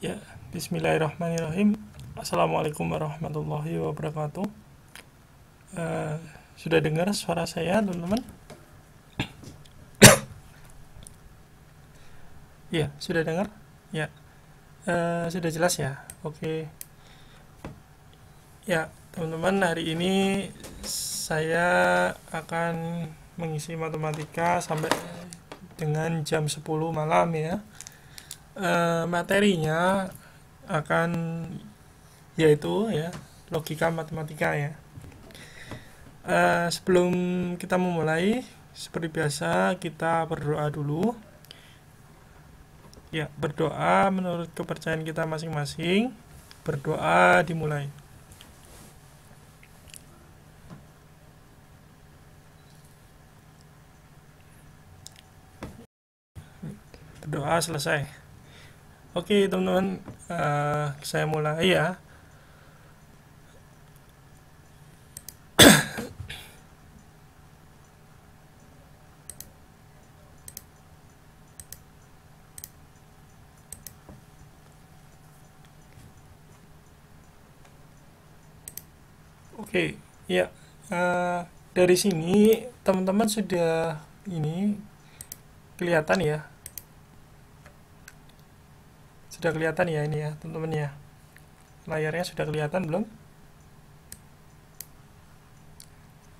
Ya, bismillahirrahmanirrahim. Assalamualaikum warahmatullahi wabarakatuh. Uh, sudah dengar suara saya, teman-teman? ya, sudah dengar? Ya. Uh, sudah jelas ya? Oke. Okay. Ya, teman-teman, hari ini saya akan mengisi matematika sampai dengan jam 10 malam ya. Eh, materinya akan yaitu ya logika matematika ya. Uh, sebelum kita memulai, seperti biasa kita berdoa dulu. Ya, berdoa menurut kepercayaan kita masing-masing. Berdoa dimulai. berdoa selesai. Oke okay, teman-teman, uh, saya mulai ya. Oke, okay, ya uh, eh, dari sini teman-teman sudah ini kelihatan ya sudah kelihatan ya ini ya teman-teman ya layarnya sudah kelihatan belum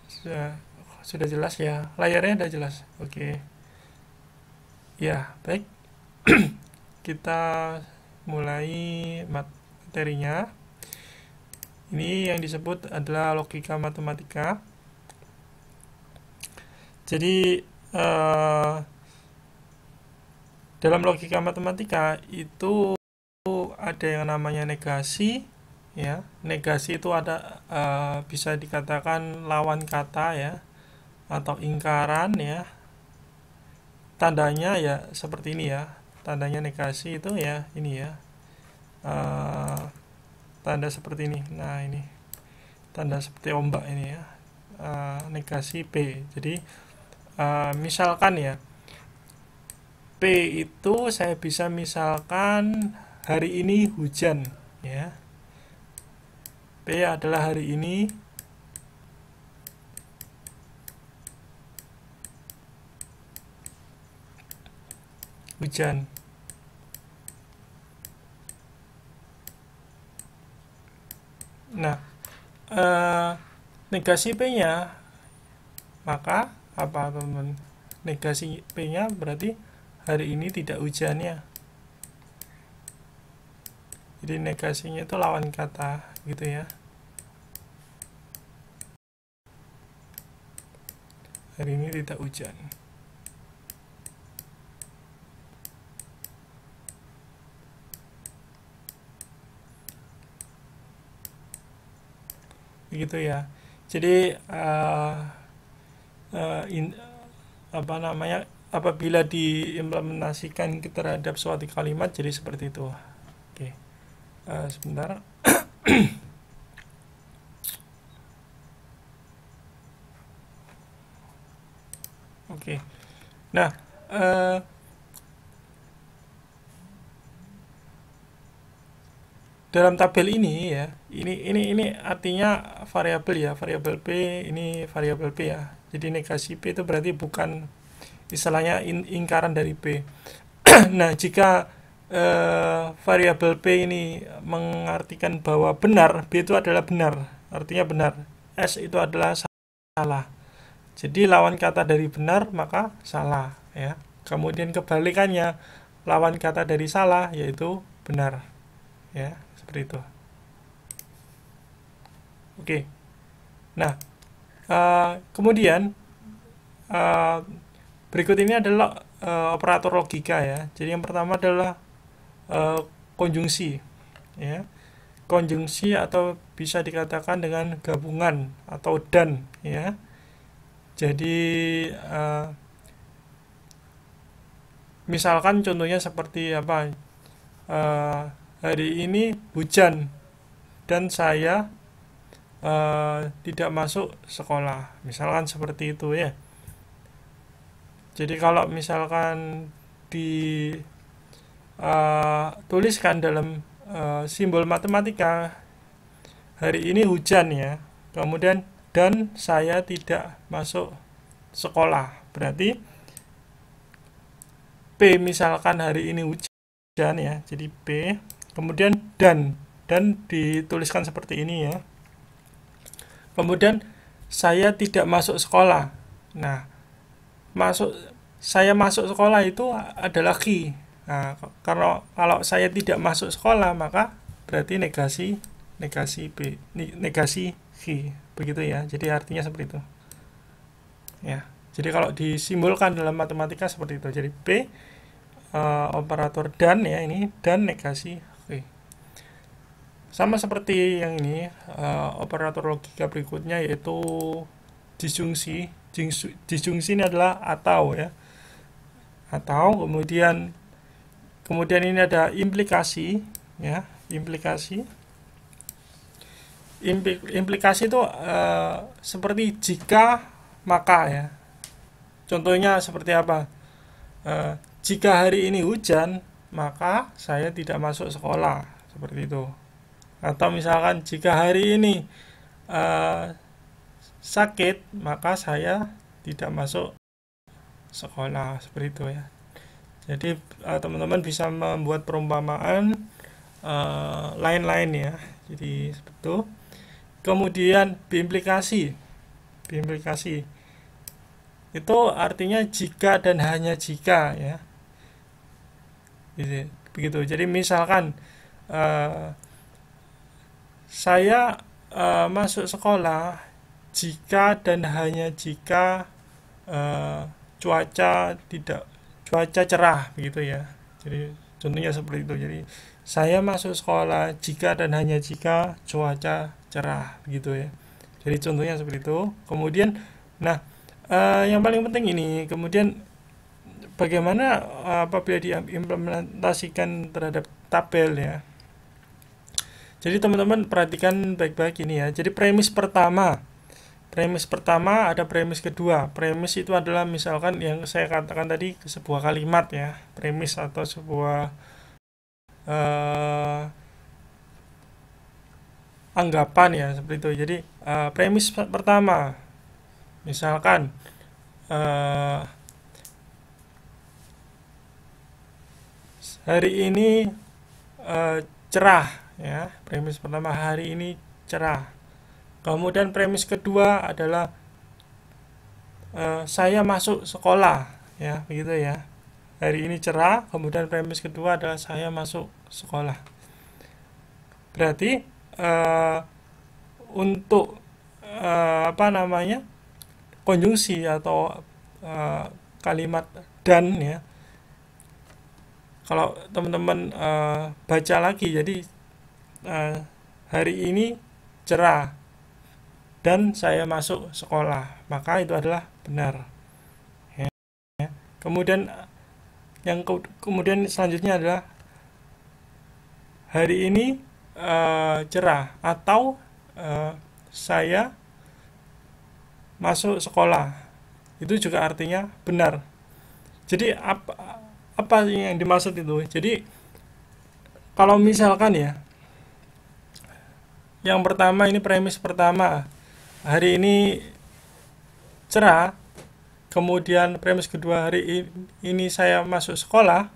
sudah sudah jelas ya layarnya sudah jelas oke okay. ya baik kita mulai materinya ini yang disebut adalah logika matematika jadi uh, dalam logika matematika itu ada yang namanya negasi ya negasi itu ada uh, bisa dikatakan lawan kata ya atau ingkaran ya tandanya ya seperti ini ya tandanya negasi itu ya ini ya uh, tanda seperti ini nah ini tanda seperti ombak ini ya uh, negasi b jadi uh, misalkan ya P itu saya bisa misalkan hari ini hujan ya P adalah hari ini hujan nah eh, negasi P nya maka apa teman negasi P nya berarti hari ini tidak hujan ya jadi negasinya itu lawan kata gitu ya hari ini tidak hujan begitu ya jadi uh, uh, in, apa namanya apabila diimplementasikan terhadap suatu kalimat jadi seperti itu oke uh, sebentar Oke. Okay. Nah, uh, dalam tabel ini ya, ini ini ini artinya variabel ya, variabel p ini variabel p ya. Jadi negasi p itu berarti bukan istilahnya in, ingkaran dari B. nah, jika eh, variabel P ini mengartikan bahwa benar, B itu adalah benar, artinya benar. S itu adalah salah. Jadi lawan kata dari benar maka salah ya. Kemudian kebalikannya lawan kata dari salah yaitu benar. Ya, seperti itu. Oke. Nah, uh, kemudian uh, Berikut ini adalah uh, operator logika ya. Jadi yang pertama adalah uh, konjungsi ya. Konjungsi atau bisa dikatakan dengan gabungan atau dan ya. Jadi uh, misalkan contohnya seperti apa uh, hari ini hujan dan saya uh, tidak masuk sekolah. Misalkan seperti itu ya jadi kalau misalkan di uh, tuliskan dalam uh, simbol matematika hari ini hujan ya kemudian dan saya tidak masuk sekolah berarti P misalkan hari ini hujan ya jadi P kemudian dan dan dituliskan seperti ini ya kemudian saya tidak masuk sekolah nah masuk saya masuk sekolah itu adalah ki nah, karena kalau saya tidak masuk sekolah maka berarti negasi negasi b negasi g begitu ya jadi artinya seperti itu ya jadi kalau disimbolkan dalam matematika seperti itu jadi b uh, operator dan ya ini dan negasi oke sama seperti yang ini uh, operator logika berikutnya yaitu disjungsi disjungsi ini adalah atau ya atau kemudian kemudian ini ada implikasi ya implikasi implikasi itu e, seperti jika maka ya contohnya seperti apa e, jika hari ini hujan maka saya tidak masuk sekolah seperti itu atau misalkan jika hari ini e, sakit maka saya tidak masuk sekolah seperti itu ya jadi eh, teman-teman bisa membuat perumpamaan eh, lain-lain ya jadi seperti itu kemudian implikasi implikasi itu artinya jika dan hanya jika ya jadi, begitu jadi misalkan uh, saya uh, masuk sekolah jika dan hanya jika uh, cuaca tidak cuaca cerah begitu ya jadi contohnya seperti itu jadi saya masuk sekolah jika dan hanya jika cuaca cerah begitu ya jadi contohnya seperti itu kemudian nah uh, yang paling penting ini kemudian bagaimana uh, apabila diimplementasikan terhadap tabel ya jadi teman-teman perhatikan baik-baik ini ya jadi premis pertama premis pertama ada premis kedua premis itu adalah misalkan yang saya katakan tadi sebuah kalimat ya premis atau sebuah uh, anggapan ya seperti itu jadi uh, premis pertama misalkan uh, hari ini uh, cerah ya premis pertama hari ini cerah Kemudian premis kedua adalah uh, saya masuk sekolah, ya begitu ya. Hari ini cerah. Kemudian premis kedua adalah saya masuk sekolah. Berarti uh, untuk uh, apa namanya konjungsi atau uh, kalimat dan ya. Kalau teman-teman uh, baca lagi, jadi uh, hari ini cerah dan saya masuk sekolah maka itu adalah benar ya. kemudian yang ke kemudian selanjutnya adalah hari ini uh, cerah atau uh, saya masuk sekolah itu juga artinya benar jadi apa apa yang dimaksud itu jadi kalau misalkan ya yang pertama ini premis pertama hari ini cerah kemudian premis kedua hari ini saya masuk sekolah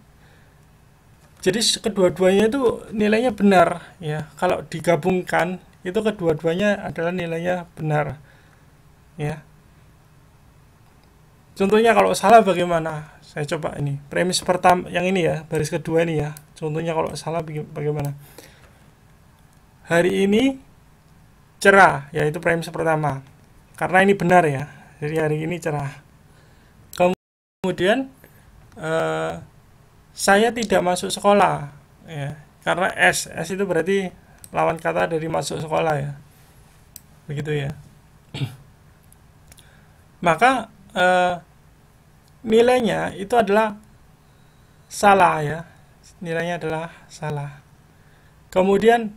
jadi kedua-duanya itu nilainya benar ya kalau digabungkan itu kedua-duanya adalah nilainya benar ya contohnya kalau salah bagaimana saya coba ini premis pertama yang ini ya baris kedua ini ya contohnya kalau salah bagaimana hari ini cerah yaitu premis pertama karena ini benar ya jadi hari ini cerah kemudian eh, saya tidak masuk sekolah ya karena S S itu berarti lawan kata dari masuk sekolah ya begitu ya maka eh, nilainya itu adalah salah ya nilainya adalah salah kemudian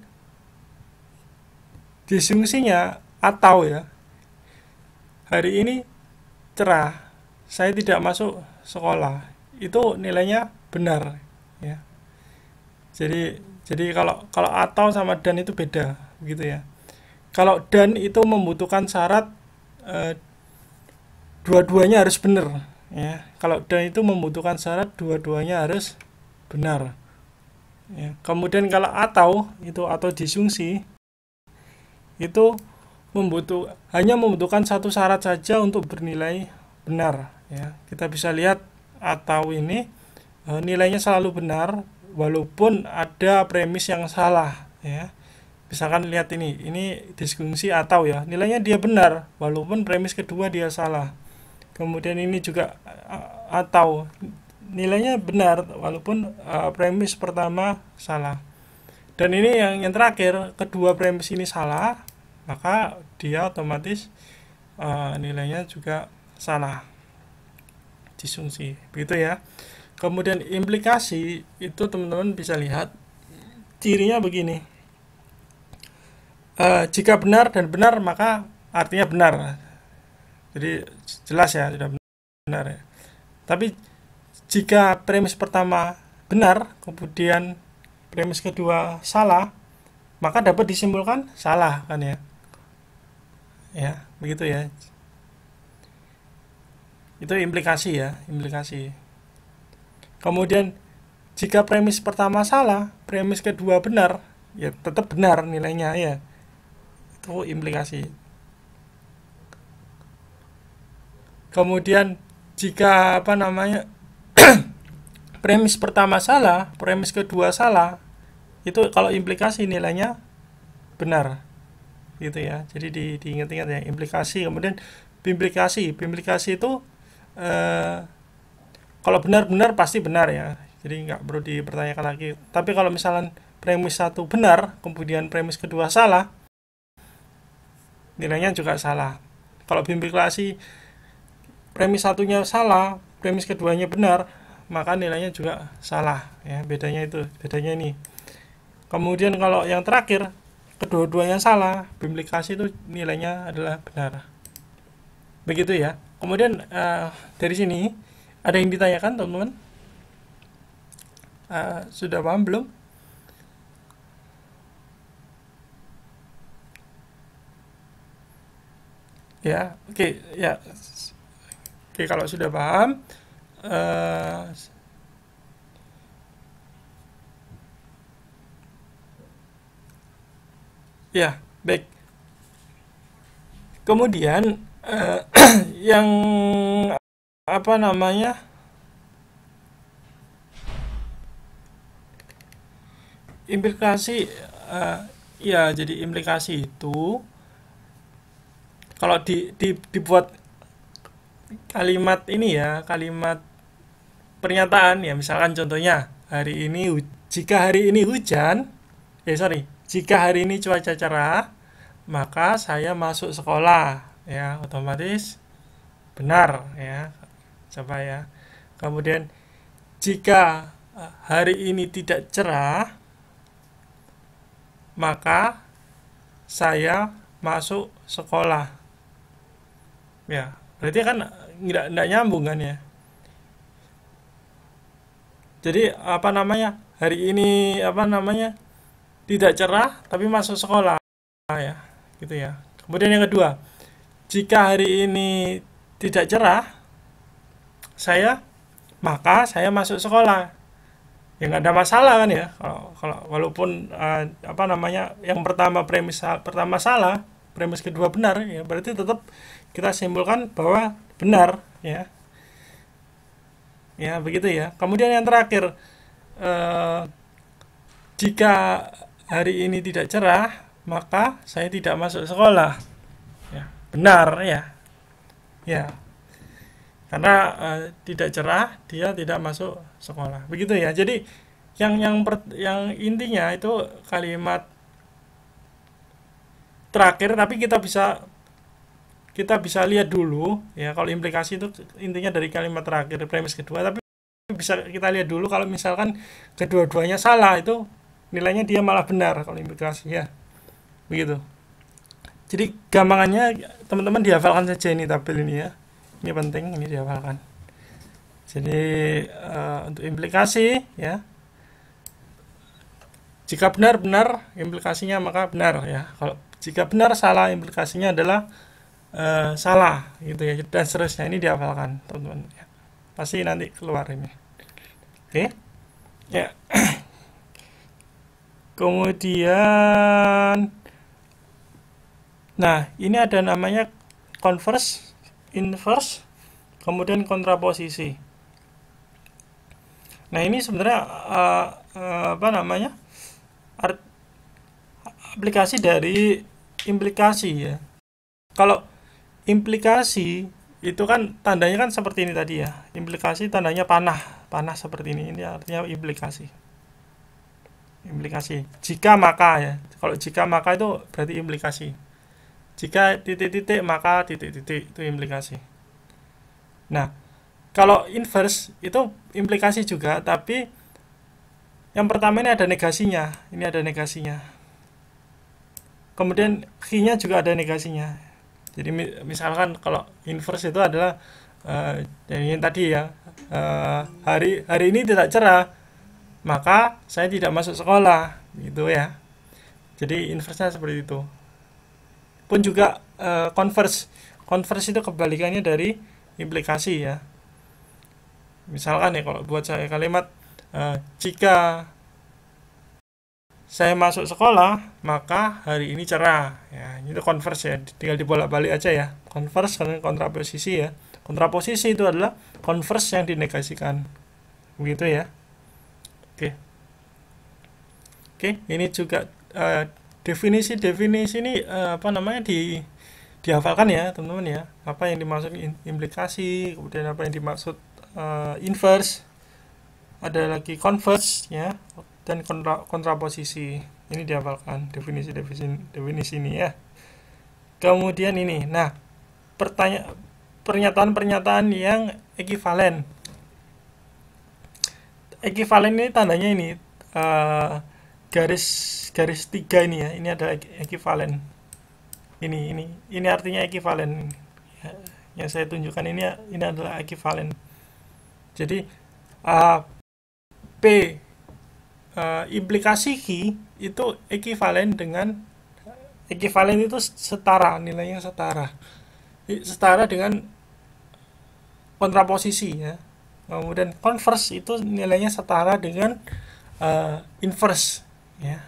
Disungsinya atau ya. Hari ini cerah. Saya tidak masuk sekolah. Itu nilainya benar ya. Jadi jadi kalau kalau atau sama dan itu beda gitu ya. Kalau dan itu membutuhkan syarat eh, dua-duanya harus benar ya. Kalau dan itu membutuhkan syarat dua-duanya harus benar. Ya. Kemudian kalau atau itu atau disungsi itu membutuh hanya membutuhkan satu syarat saja untuk bernilai benar ya kita bisa lihat atau ini e, nilainya selalu benar walaupun ada premis yang salah ya misalkan lihat ini ini disfungsi atau ya nilainya dia benar walaupun premis kedua dia salah kemudian ini juga e, e, atau nilainya benar walaupun e, premis pertama salah dan ini yang yang terakhir kedua premis ini salah maka dia otomatis uh, nilainya juga salah disungsi begitu ya kemudian implikasi itu teman-teman bisa lihat cirinya begini uh, jika benar dan benar maka artinya benar jadi jelas ya sudah benar ya tapi jika premis pertama benar kemudian premis kedua salah maka dapat disimpulkan salah kan ya ya begitu ya itu implikasi ya implikasi kemudian jika premis pertama salah premis kedua benar ya tetap benar nilainya ya itu implikasi kemudian jika apa namanya premis pertama salah premis kedua salah itu kalau implikasi nilainya benar gitu ya jadi di, diingat-ingat ya implikasi kemudian implikasi implikasi itu eh, kalau benar-benar pasti benar ya jadi nggak perlu dipertanyakan lagi tapi kalau misalnya premis satu benar kemudian premis kedua salah nilainya juga salah kalau implikasi premis satunya salah premis keduanya benar maka nilainya juga salah ya bedanya itu bedanya ini kemudian kalau yang terakhir kedua-duanya salah implikasi itu nilainya adalah benar begitu ya kemudian uh, dari sini ada yang ditanyakan teman-teman uh, sudah paham belum ya oke okay, ya oke okay, kalau sudah paham uh, Ya, baik. Kemudian eh, yang apa namanya? Implikasi eh, ya jadi implikasi itu kalau di, di dibuat kalimat ini ya, kalimat pernyataan ya misalkan contohnya hari ini jika hari ini hujan, ya sorry jika hari ini cuaca cerah, maka saya masuk sekolah ya, otomatis benar ya. Coba ya. Kemudian jika e, hari ini tidak cerah, maka saya masuk sekolah. Ya, berarti kan tidak nggak nyambung kan ya. Jadi apa namanya? Hari ini apa namanya? tidak cerah tapi masuk sekolah ya gitu ya kemudian yang kedua jika hari ini tidak cerah saya maka saya masuk sekolah yang ada masalah kan ya kalau kalau walaupun uh, apa namanya yang pertama premis pertama salah premis kedua benar ya berarti tetap kita simpulkan bahwa benar ya ya begitu ya kemudian yang terakhir uh, jika hari ini tidak cerah, maka saya tidak masuk sekolah. Ya, benar ya. Ya. Karena uh, tidak cerah, dia tidak masuk sekolah. Begitu ya. Jadi yang yang per, yang intinya itu kalimat terakhir tapi kita bisa kita bisa lihat dulu ya kalau implikasi itu intinya dari kalimat terakhir premis kedua tapi bisa kita lihat dulu kalau misalkan kedua-duanya salah itu nilainya dia malah benar kalau implikasi ya begitu jadi gampangannya teman-teman dihafalkan saja ini tabel ini ya ini penting ini dihafalkan jadi uh, untuk implikasi ya jika benar benar implikasinya maka benar ya kalau jika benar salah implikasinya adalah uh, salah gitu ya dan seterusnya ini dihafalkan teman-teman ya. pasti nanti keluar ini oke okay? ya yeah kemudian nah ini ada namanya converse inverse kemudian kontraposisi nah ini sebenarnya uh, uh, apa namanya art, aplikasi dari implikasi ya kalau implikasi itu kan tandanya kan seperti ini tadi ya implikasi tandanya panah panah seperti ini ini artinya implikasi implikasi jika maka ya kalau jika maka itu berarti implikasi jika titik-titik maka titik-titik itu implikasi nah kalau inverse itu implikasi juga tapi yang pertama ini ada negasinya ini ada negasinya kemudian key-nya juga ada negasinya jadi misalkan kalau inverse itu adalah uh, yang tadi ya uh, hari hari ini tidak cerah maka saya tidak masuk sekolah gitu ya jadi inverse seperti itu pun juga e, converse converse itu kebalikannya dari implikasi ya misalkan ya kalau buat saya kalimat e, jika saya masuk sekolah maka hari ini cerah ya itu converse ya tinggal dibolak-balik aja ya converse karena kontraposisi ya kontraposisi itu adalah converse yang dinegasikan begitu ya Oke. Oke, ini juga definisi-definisi eh, uh, ini uh, apa namanya di dihafalkan ya, teman-teman ya. Apa yang dimaksud implikasi, kemudian apa yang dimaksud uh, inverse, ada lagi converse ya, dan kontra, kontraposisi. Ini dihafalkan definisi-definisi definisi ini ya. Kemudian ini. Nah, pertanyaan pernyataan-pernyataan yang ekivalen ekivalen ini tandanya ini uh, garis garis tiga ini ya ini ada ekivalen ini ini ini artinya ekivalen ya, yang saya tunjukkan ini ini adalah ekivalen jadi uh, p uh, implikasi ki itu ekivalen dengan ekivalen itu setara nilainya setara setara dengan kontraposisi ya kemudian converse itu nilainya setara dengan uh, inverse ya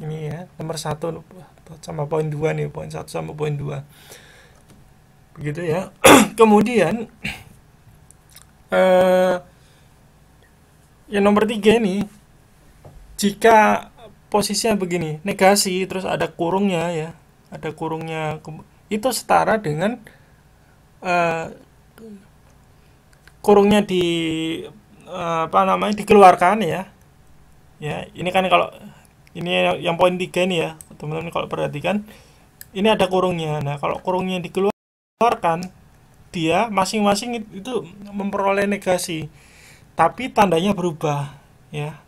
ini ya nomor satu sama poin dua nih poin satu sama poin dua begitu ya kemudian uh, yang nomor tiga ini jika posisinya begini negasi terus ada kurungnya ya ada kurungnya itu setara dengan uh, kurungnya di eh, apa namanya dikeluarkan ya ya ini kan kalau ini yang poin tiga nih ya teman-teman kalau perhatikan ini ada kurungnya nah kalau kurungnya dikeluarkan dia masing-masing itu memperoleh negasi tapi tandanya berubah ya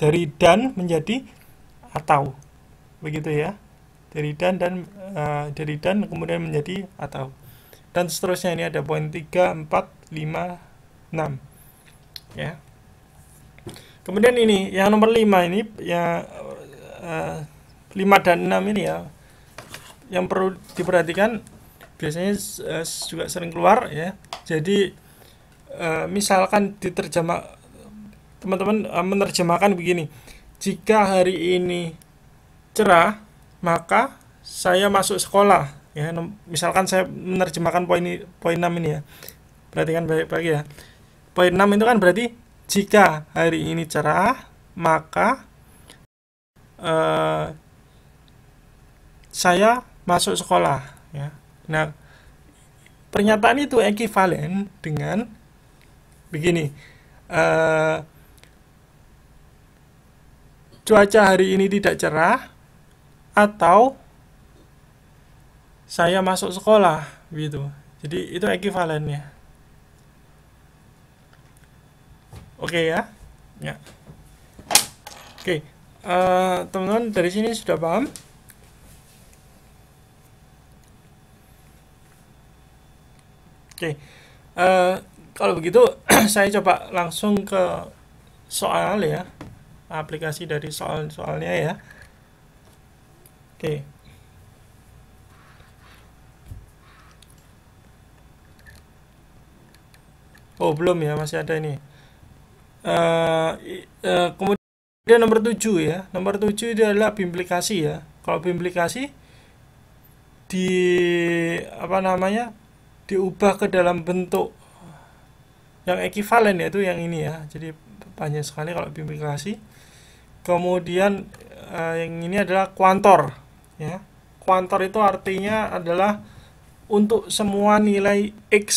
dari dan menjadi atau begitu ya dari dan dan uh, dari dan kemudian menjadi atau dan seterusnya ini ada poin tiga empat lima 6 ya kemudian ini yang nomor 5 ini ya uh, eh, 5 dan 6 ini ya yang perlu diperhatikan biasanya uh, juga sering keluar ya jadi uh, misalkan diterjemah teman-teman uh, menerjemahkan begini jika hari ini cerah maka saya masuk sekolah ya misalkan saya menerjemahkan poin poin 6 ini ya perhatikan baik-baik ya Poin 6 itu kan berarti jika hari ini cerah, maka eh, saya masuk sekolah. Ya. Nah, pernyataan itu ekivalen dengan begini. Eh, cuaca hari ini tidak cerah atau saya masuk sekolah gitu. Jadi itu ekivalennya. Oke ya. Ya. Oke, okay. Eh, teman-teman dari sini sudah paham? Oke, okay. uh, eh, kalau begitu saya coba langsung ke soal ya, aplikasi dari soal-soalnya ya. Oke. Oh belum ya masih ada ini. Eh, eh, kemudian nomor 7 ya nomor 7 itu adalah bimplikasi ya kalau bimplikasi di apa namanya diubah ke dalam bentuk yang ekivalen yaitu yang ini ya jadi banyak sekali kalau bimplikasi kemudian uh, yang ini adalah kuantor ya kuantor itu artinya adalah untuk semua nilai x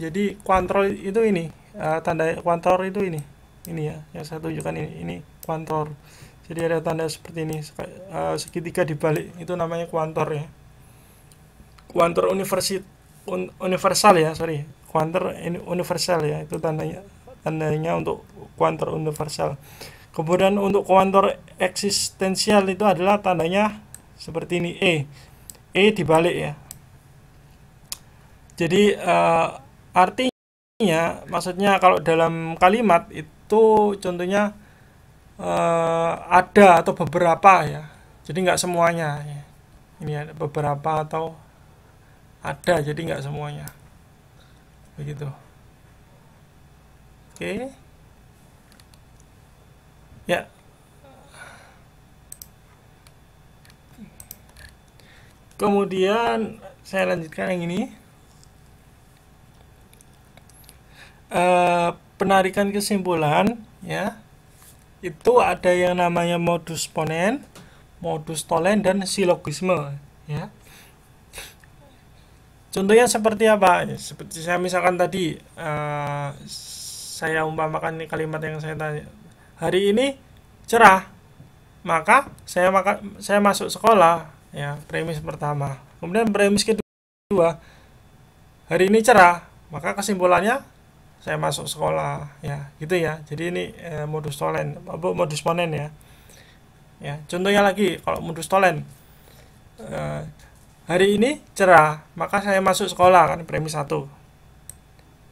jadi kuantor itu ini uh, tanda kuantor itu ini ini ya yang saya tunjukkan ini ini kuantor jadi ada tanda seperti ini eh, segitiga dibalik itu namanya kuantor ya kuantor universit un, universal ya sorry kuantor ini universal ya itu tandanya tandanya untuk kuantor universal kemudian untuk kuantor eksistensial itu adalah tandanya seperti ini E E dibalik ya jadi uh, artinya maksudnya kalau dalam kalimat itu itu contohnya uh, ada atau beberapa ya jadi nggak semuanya ya. ini ada beberapa atau ada jadi nggak semuanya begitu oke okay. ya kemudian saya lanjutkan yang ini uh, penarikan kesimpulan ya itu ada yang namanya modus ponen, modus tolen dan silogisme ya. Contohnya seperti apa? Seperti saya misalkan tadi uh, saya umpamakan ini kalimat yang saya tanya. Hari ini cerah, maka saya maka saya masuk sekolah ya premis pertama. Kemudian premis kedua hari ini cerah, maka kesimpulannya saya masuk sekolah ya gitu ya jadi ini eh, modus tolen apa modus ponen ya ya contohnya lagi kalau modus tolen eh, hari ini cerah maka saya masuk sekolah kan premis satu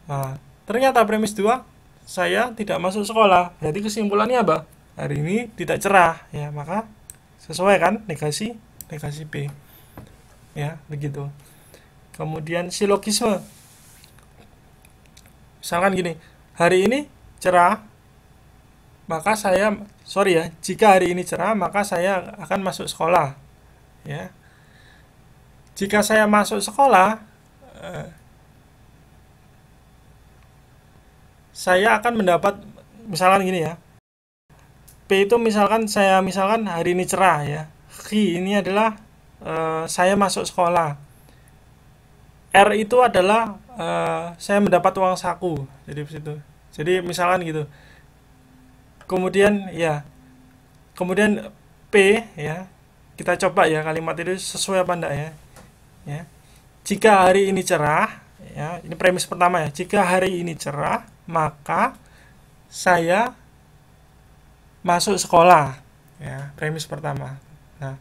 nah ternyata premis dua saya tidak masuk sekolah berarti kesimpulannya apa hari ini tidak cerah ya maka sesuai kan negasi negasi b ya begitu kemudian silogisme misalkan gini hari ini cerah maka saya sorry ya jika hari ini cerah maka saya akan masuk sekolah ya jika saya masuk sekolah eh, saya akan mendapat misalkan gini ya P itu misalkan saya misalkan hari ini cerah ya Ki ini adalah eh, saya masuk sekolah R itu adalah uh, saya mendapat uang saku jadi situ jadi misalkan gitu kemudian ya kemudian P ya kita coba ya kalimat itu sesuai apa enggak ya ya jika hari ini cerah ya ini premis pertama ya jika hari ini cerah maka saya masuk sekolah ya premis pertama nah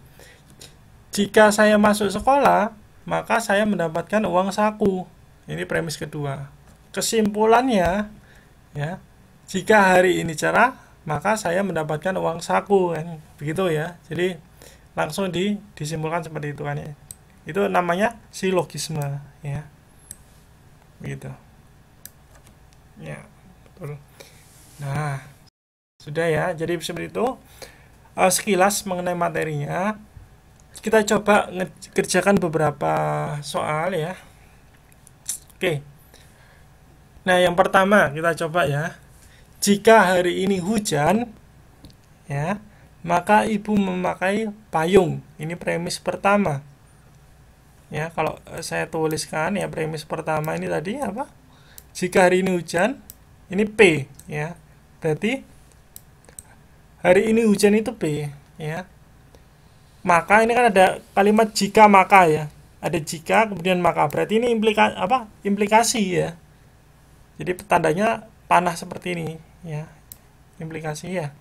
jika saya masuk sekolah maka saya mendapatkan uang saku. Ini premis kedua. Kesimpulannya, ya, jika hari ini cerah, maka saya mendapatkan uang saku kan. Begitu ya. Jadi langsung di disimpulkan seperti itu kan ya. Itu namanya silogisme ya. Begitu. Ya, betul. Nah, sudah ya. Jadi seperti itu. Eh, sekilas mengenai materinya, kita coba kerjakan beberapa soal ya oke nah yang pertama kita coba ya jika hari ini hujan ya maka ibu memakai payung ini premis pertama ya kalau eh, saya tuliskan ya premis pertama ini tadi apa jika hari ini hujan ini P ya berarti hari ini hujan itu P ya maka ini kan ada kalimat jika maka ya ada jika kemudian maka berarti ini implika apa implikasi ya jadi petandanya panah seperti ini ya implikasi ya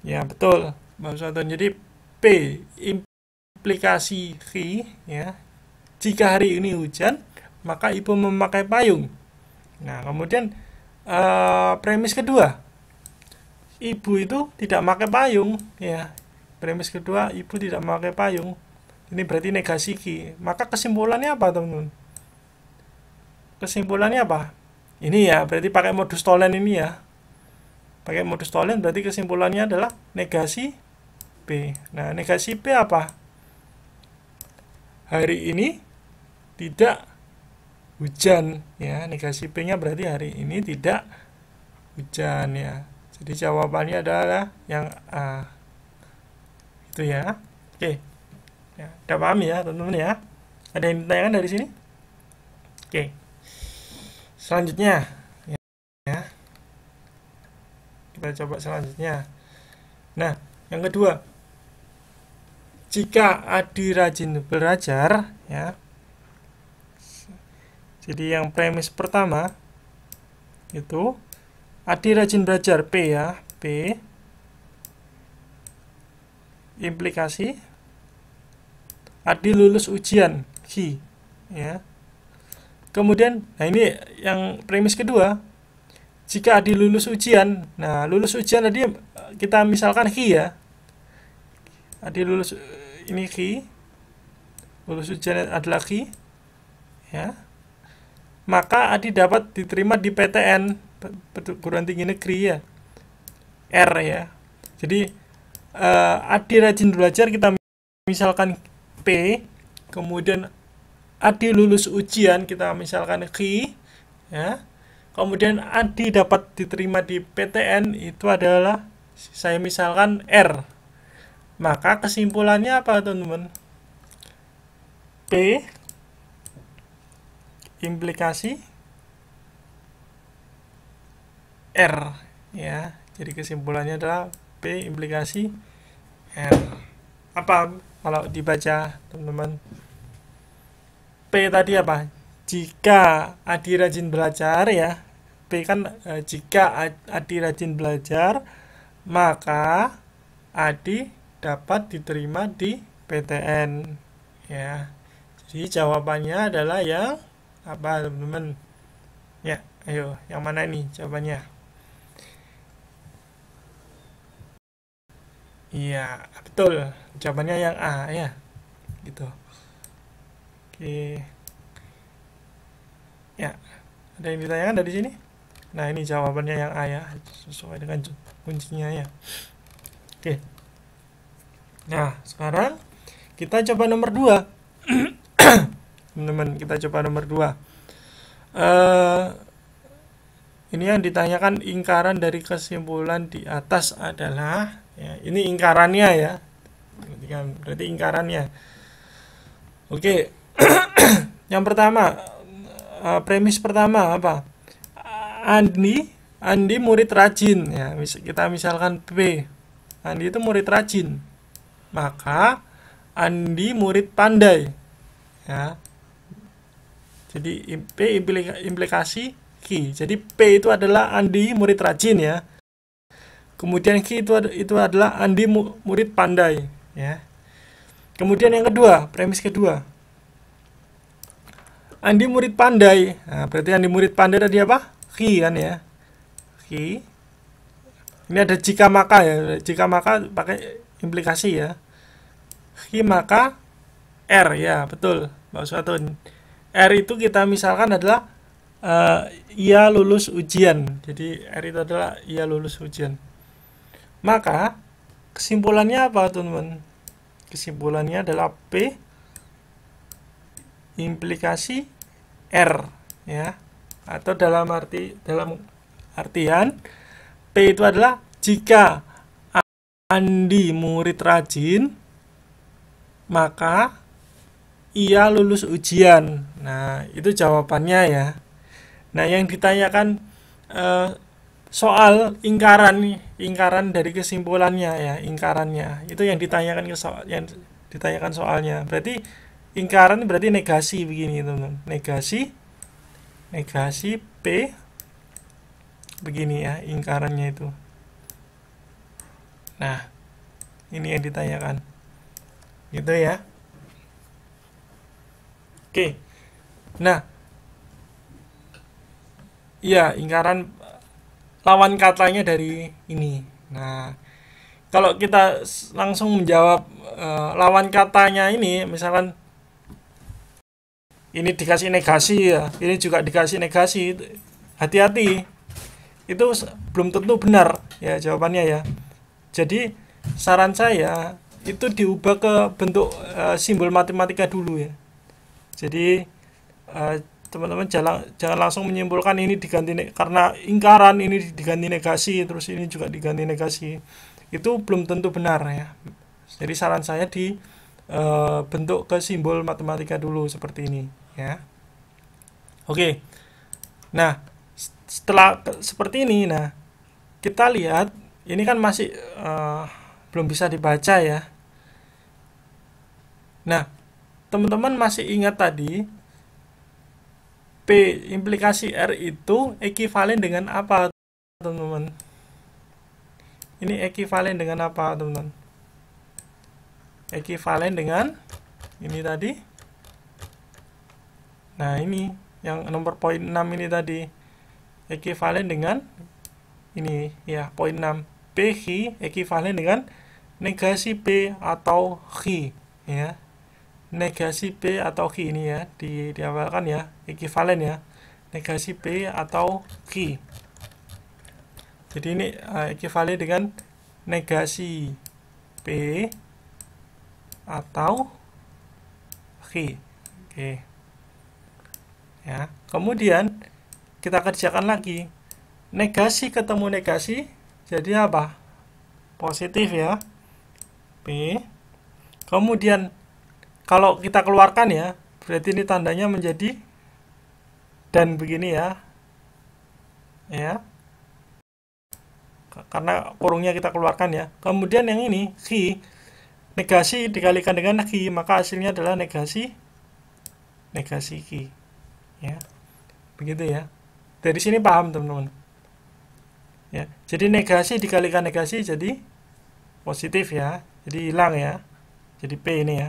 ya betul Bang jadi P implikasi V ya jika hari ini hujan maka ibu memakai payung nah kemudian eh, premis kedua ibu itu tidak pakai payung ya premis kedua ibu tidak memakai payung ini berarti negasi ki maka kesimpulannya apa teman-teman kesimpulannya apa ini ya berarti pakai modus tolen ini ya pakai modus tolen berarti kesimpulannya adalah negasi B nah negasi B apa hari ini tidak hujan ya negasi B nya berarti hari ini tidak hujan ya jadi jawabannya adalah yang A itu ya. Oke. Ya, udah paham ya, teman-teman ya. Ada yang ditanyakan dari sini? Oke. Selanjutnya ya. ya. Kita coba selanjutnya. Nah, yang kedua. Jika Adi rajin belajar, ya. Jadi yang premis pertama itu Adi rajin belajar P ya, P implikasi Adi lulus ujian Ki ya kemudian nah ini yang premis kedua jika Adi lulus ujian nah lulus ujian tadi kita misalkan Ki ya Adi lulus ini Ki lulus ujian adalah Ki ya maka Adi dapat diterima di PTN perguruan tinggi negeri ya R ya jadi uh, Adi rajin belajar kita misalkan P kemudian Adi lulus ujian kita misalkan q, ya kemudian Adi dapat diterima di PTN itu adalah saya misalkan R maka kesimpulannya apa teman-teman P implikasi R ya jadi kesimpulannya adalah P implikasi R apa kalau dibaca teman-teman P tadi apa jika Adi rajin belajar ya P kan eh, jika Adi rajin belajar maka Adi dapat diterima di PTN ya jadi jawabannya adalah yang apa teman-teman ya ayo yang mana ini jawabannya Iya, betul. Jawabannya yang A ya. Gitu. Oke. Ya. Ada yang ditanyakan dari sini? Nah, ini jawabannya yang A ya, sesuai dengan kuncinya ya. Oke. Nah, sekarang kita coba nomor 2. Teman-teman, kita coba nomor 2. Uh, eh, ini yang ditanyakan ingkaran dari kesimpulan di atas adalah ya ini ingkarannya ya berarti kan berarti ingkarannya oke yang pertama uh, premis pertama apa Andi Andi murid rajin ya kita misalkan P Andi itu murid rajin maka Andi murid pandai ya jadi P implikasi Ki jadi P itu adalah Andi murid rajin ya Kemudian Ki itu itu adalah Andi murid pandai, ya. Kemudian yang kedua, premis kedua. Andi murid pandai. Nah, berarti Andi murid pandai tadi apa? Ki kan ya. Ki. Ini ada jika maka ya. Jika maka pakai implikasi ya. Ki maka R ya, betul. Mbak Suatun. R itu kita misalkan adalah uh, ia lulus ujian. Jadi R itu adalah ia lulus ujian. Maka kesimpulannya apa teman-teman? Kesimpulannya adalah P implikasi R ya. Atau dalam arti dalam artian P itu adalah jika Andi murid rajin maka ia lulus ujian. Nah, itu jawabannya ya. Nah, yang ditanyakan eh, soal ingkaran nih ingkaran dari kesimpulannya ya ingkarannya itu yang ditanyakan ke soal yang ditanyakan soalnya berarti ingkaran berarti negasi begini teman-teman negasi negasi p begini ya ingkarannya itu nah ini yang ditanyakan gitu ya oke nah iya ingkaran lawan katanya dari ini. Nah, kalau kita langsung menjawab uh, lawan katanya ini, misalkan ini dikasih negasi ya, ini juga dikasih negasi, hati-hati. Itu belum tentu benar ya jawabannya ya. Jadi saran saya itu diubah ke bentuk uh, simbol matematika dulu ya. Jadi uh, teman-teman jangan jangan langsung menyimpulkan ini diganti karena ingkaran ini diganti negasi terus ini juga diganti negasi itu belum tentu benar ya jadi saran saya di e, bentuk ke simbol matematika dulu seperti ini ya oke nah setelah seperti ini nah kita lihat ini kan masih e, belum bisa dibaca ya nah teman-teman masih ingat tadi P implikasi R itu ekivalen dengan apa teman-teman ini ekivalen dengan apa teman-teman ekivalen dengan ini tadi nah ini yang nomor poin 6 ini tadi ekivalen dengan ini ya poin 6 H ekivalen dengan negasi P atau H ya negasi P atau Q ini ya di diawalkan ya ekivalen ya negasi P atau Q jadi ini uh, eh, ekivalen dengan negasi P atau Q oke ya kemudian kita kerjakan lagi negasi ketemu negasi jadi apa positif ya P kemudian kalau kita keluarkan ya berarti ini tandanya menjadi dan begini ya ya karena kurungnya kita keluarkan ya kemudian yang ini ki negasi dikalikan dengan ki maka hasilnya adalah negasi negasi ki ya begitu ya dari sini paham teman-teman ya jadi negasi dikalikan negasi jadi positif ya jadi hilang ya jadi p ini ya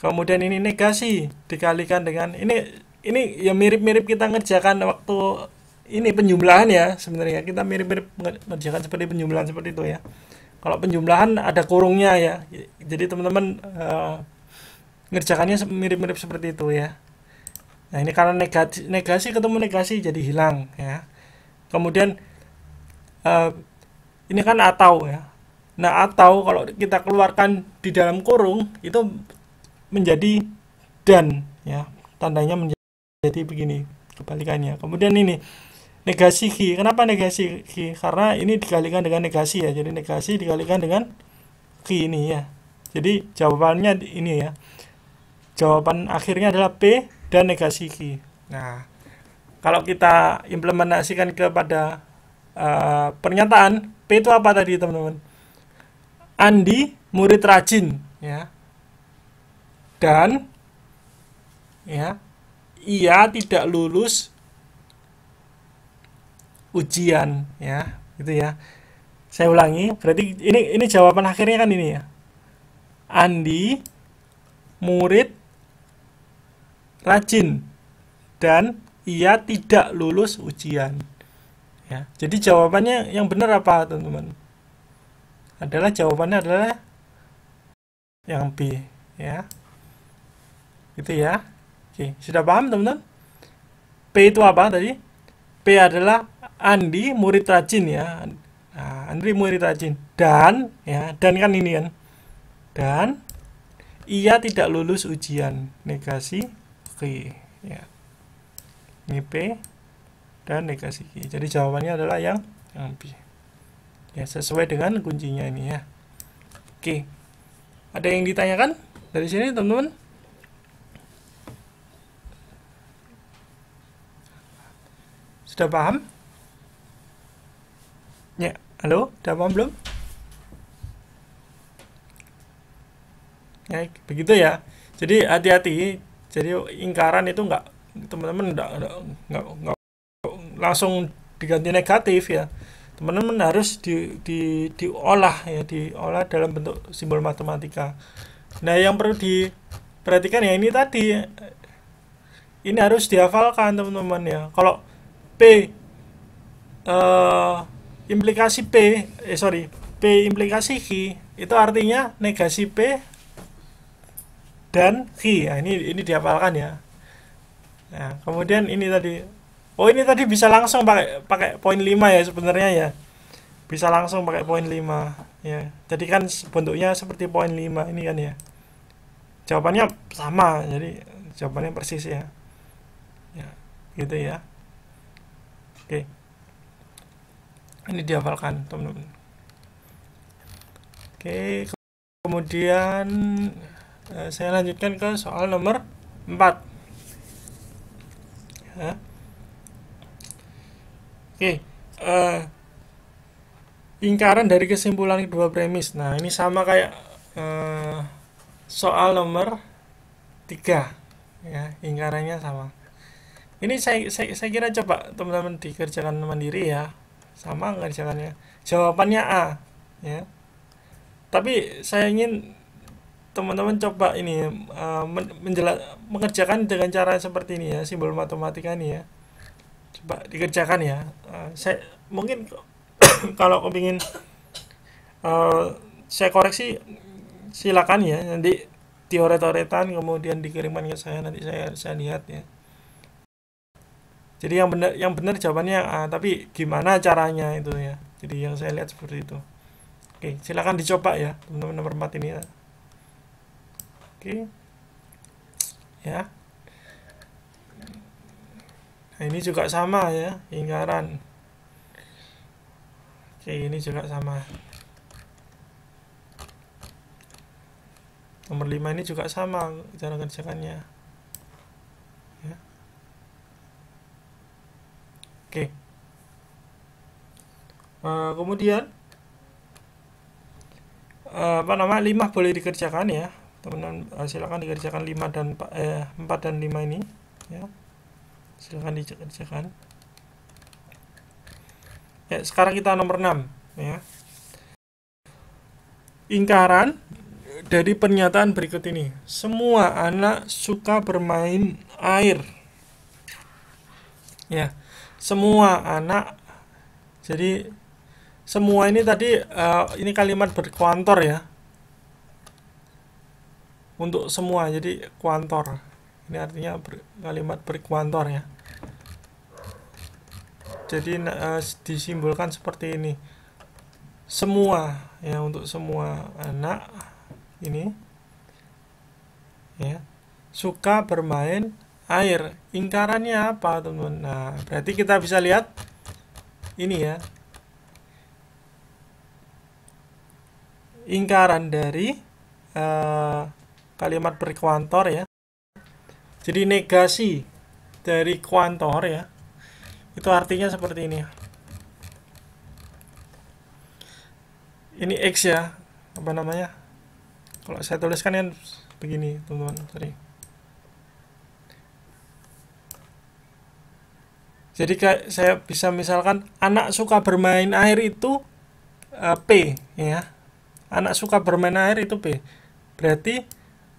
kemudian ini negasi dikalikan dengan ini ini ya mirip-mirip kita ngerjakan waktu ini penjumlahan ya sebenarnya kita mirip-mirip ngerjakan seperti penjumlahan seperti itu ya kalau penjumlahan ada kurungnya ya jadi teman-teman uh, ngerjakannya mirip-mirip seperti itu ya nah ini karena negasi, negasi ketemu negasi jadi hilang ya kemudian uh, ini kan atau ya nah atau kalau kita keluarkan di dalam kurung itu menjadi dan ya tandanya menjadi begini kebalikannya kemudian ini negasi ki kenapa negasi ki karena ini dikalikan dengan negasi ya jadi negasi dikalikan dengan ki ini ya jadi jawabannya ini ya jawaban akhirnya adalah p dan negasi ki nah kalau kita implementasikan kepada uh, pernyataan p itu apa tadi teman-teman Andi murid rajin ya dan ya ia tidak lulus ujian ya gitu ya saya ulangi berarti ini ini jawaban akhirnya kan ini ya Andi murid rajin dan ia tidak lulus ujian ya jadi jawabannya yang benar apa teman-teman adalah jawabannya adalah yang B ya Gitu ya. Oke, sudah paham teman-teman? P itu apa tadi? P adalah Andi murid rajin ya. Nah, Andri murid rajin dan ya, dan kan ini kan. Dan ia tidak lulus ujian negasi Q ya. Ini P dan negasi Q. Jadi jawabannya adalah yang yang B. Ya, sesuai dengan kuncinya ini ya. Oke. Ada yang ditanyakan dari sini, teman-teman? Sudah paham? Ya, halo, sudah paham belum? Ya, begitu ya. Jadi hati-hati. Jadi ingkaran itu nggak teman-teman enggak, enggak langsung diganti negatif ya. Teman-teman harus di, di, diolah ya, diolah dalam bentuk simbol matematika. Nah, yang perlu diperhatikan ya ini tadi ini harus dihafalkan teman-teman ya. Kalau P uh, implikasi P eh sorry P implikasi Q itu artinya negasi P dan Q nah, ini ini diapalkan ya nah, kemudian ini tadi oh ini tadi bisa langsung pakai pakai poin lima ya sebenarnya ya bisa langsung pakai poin lima ya jadi kan bentuknya seperti poin lima ini kan ya jawabannya sama jadi jawabannya persis ya ya gitu ya Oke. Ini dihafalkan, teman-teman. Oke, kemudian eh, saya lanjutkan ke soal nomor 4. Ya. Oke, eh, lingkaran dari kesimpulan kedua premis. Nah, ini sama kayak eh, soal nomor 3. Ya, lingkarannya sama ini saya saya, saya kira coba teman-teman dikerjakan mandiri ya sama ngerjakannya jawabannya A ya tapi saya ingin teman-teman coba ini uh, menjela mengerjakan dengan cara seperti ini ya simbol matematika ini ya coba dikerjakan ya uh, saya mungkin kalau kepingin uh, saya koreksi silakan ya nanti teori-teoretan kemudian dikirimkan ke saya nanti saya saya lihat ya jadi yang benar yang benar jawabannya yang ah, A tapi gimana caranya itu ya jadi yang saya lihat seperti itu oke silakan dicoba ya teman-teman nomor 4 ini ya. oke ya nah, ini juga sama ya lingkaran oke ini juga sama nomor 5 ini juga sama cara kerjakannya Oke. Okay. Uh, eh, kemudian uh, apa nama lima boleh dikerjakan ya. Teman-teman uh, silakan dikerjakan lima dan eh, 4 dan lima ini ya. Silakan dikerjakan. Ya, sekarang kita nomor 6 ya. Ingkaran dari pernyataan berikut ini. Semua anak suka bermain air. Ya semua anak jadi semua ini tadi uh, ini kalimat berkuantor ya untuk semua jadi kuantor ini artinya ber, kalimat berkuantor ya jadi uh, disimbolkan seperti ini semua ya untuk semua anak ini ya suka bermain air. Lingkarannya apa, teman-teman? Nah, berarti kita bisa lihat ini ya. Lingkaran dari uh, kalimat berkuantor ya. Jadi negasi dari kuantor ya. Itu artinya seperti ini. Ini X ya, apa namanya? Kalau saya tuliskan yang begini, teman-teman. -teman. Jadi kayak saya bisa misalkan anak suka bermain air itu uh, P ya. Anak suka bermain air itu P. Berarti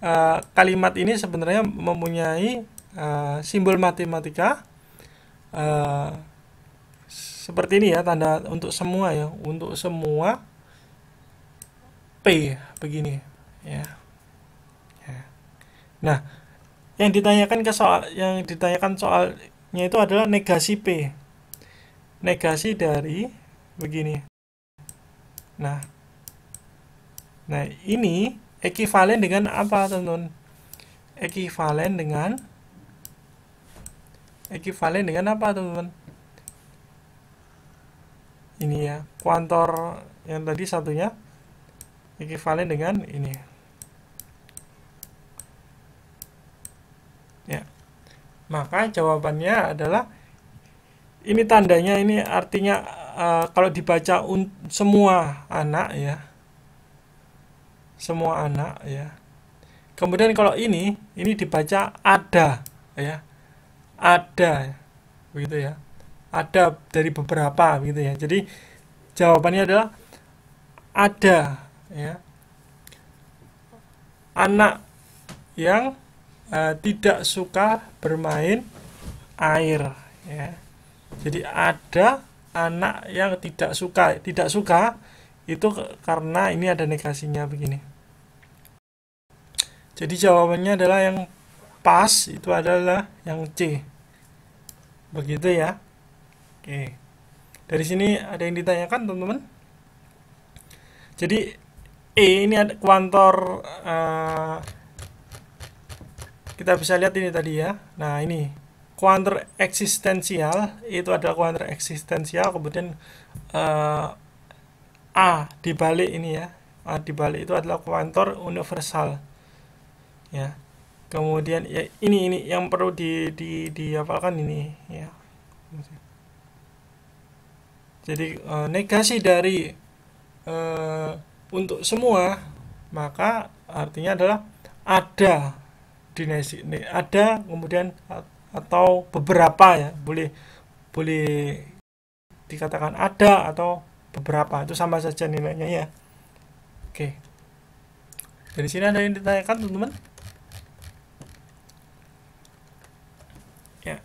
uh, kalimat ini sebenarnya mempunyai uh, simbol matematika uh, seperti ini ya tanda untuk semua ya, untuk semua P begini ya. ya. Nah, yang ditanyakan ke soal yang ditanyakan soal nya itu adalah negasi P. Negasi dari begini. Nah, nah ini ekivalen dengan apa, teman-teman? Ekivalen dengan ekivalen dengan apa, teman-teman? Ini ya, kuantor yang tadi satunya ekivalen dengan ini. Maka jawabannya adalah ini tandanya ini artinya uh, kalau dibaca un, semua anak ya. Semua anak ya. Kemudian kalau ini ini dibaca ada ya. Ada begitu ya. Ada dari beberapa begitu ya. Jadi jawabannya adalah ada ya. Anak yang Eh, tidak suka bermain air ya jadi ada anak yang tidak suka tidak suka itu karena ini ada negasinya begini jadi jawabannya adalah yang pas itu adalah yang C begitu ya oke dari sini ada yang ditanyakan teman-teman jadi E ini ada kuantor uh, kita bisa lihat ini tadi ya nah ini kuanter eksistensial itu adalah kuanter eksistensial kemudian uh, A dibalik ini ya A dibalik itu adalah kuantor universal ya kemudian ya ini ini yang perlu di di dihafalkan ini ya jadi uh, negasi dari uh, untuk semua maka artinya adalah ada dinasti ada kemudian atau beberapa ya boleh boleh dikatakan ada atau beberapa itu sama saja nilainya ya oke dari sini ada yang ditanyakan teman-teman ya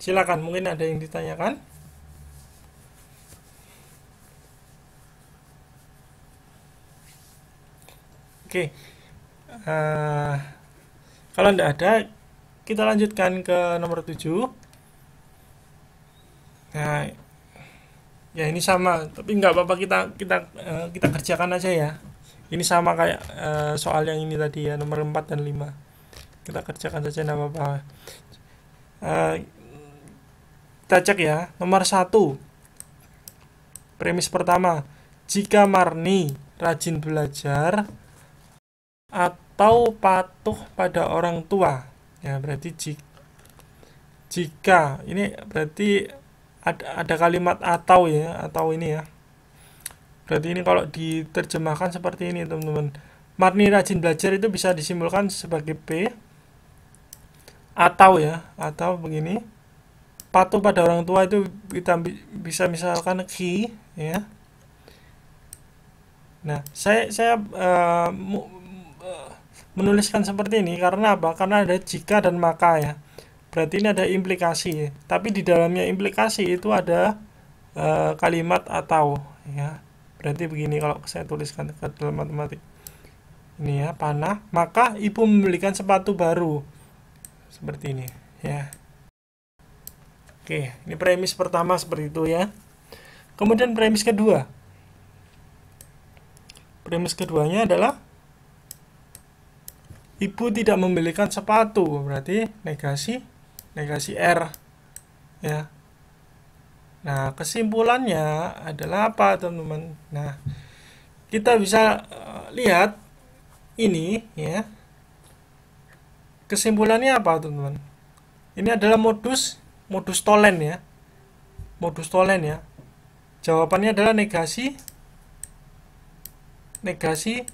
silakan mungkin ada yang ditanyakan oke uh, kalau tidak ada, kita lanjutkan ke nomor 7. Nah, ya ini sama, tapi nggak apa-apa kita kita eh, kita kerjakan aja ya. Ini sama kayak eh, soal yang ini tadi ya, nomor 4 dan 5. Kita kerjakan saja nggak apa-apa. Eh, kita cek ya, nomor 1. Premis pertama, jika Marni rajin belajar, at atau patuh pada orang tua. Ya, berarti jika, ini berarti ada, ada kalimat atau ya, atau ini ya. Berarti ini kalau diterjemahkan seperti ini, teman-teman. Marni rajin belajar itu bisa disimpulkan sebagai P atau ya, atau begini. Patuh pada orang tua itu kita bisa misalkan ki ya. Nah, saya saya uh, menuliskan seperti ini karena apa? Karena ada jika dan maka ya. Berarti ini ada implikasi. Ya. Tapi di dalamnya implikasi itu ada e, kalimat atau ya. Berarti begini kalau saya tuliskan ke dalam matematik. Ini ya, panah. Maka ibu membelikan sepatu baru. Seperti ini ya. Oke, ini premis pertama seperti itu ya. Kemudian premis kedua. Premis keduanya adalah ibu tidak membelikan sepatu berarti negasi negasi R ya nah kesimpulannya adalah apa teman-teman nah kita bisa eh, lihat ini ya kesimpulannya apa teman-teman ini adalah modus modus tolen ya modus tolen ya jawabannya adalah negasi negasi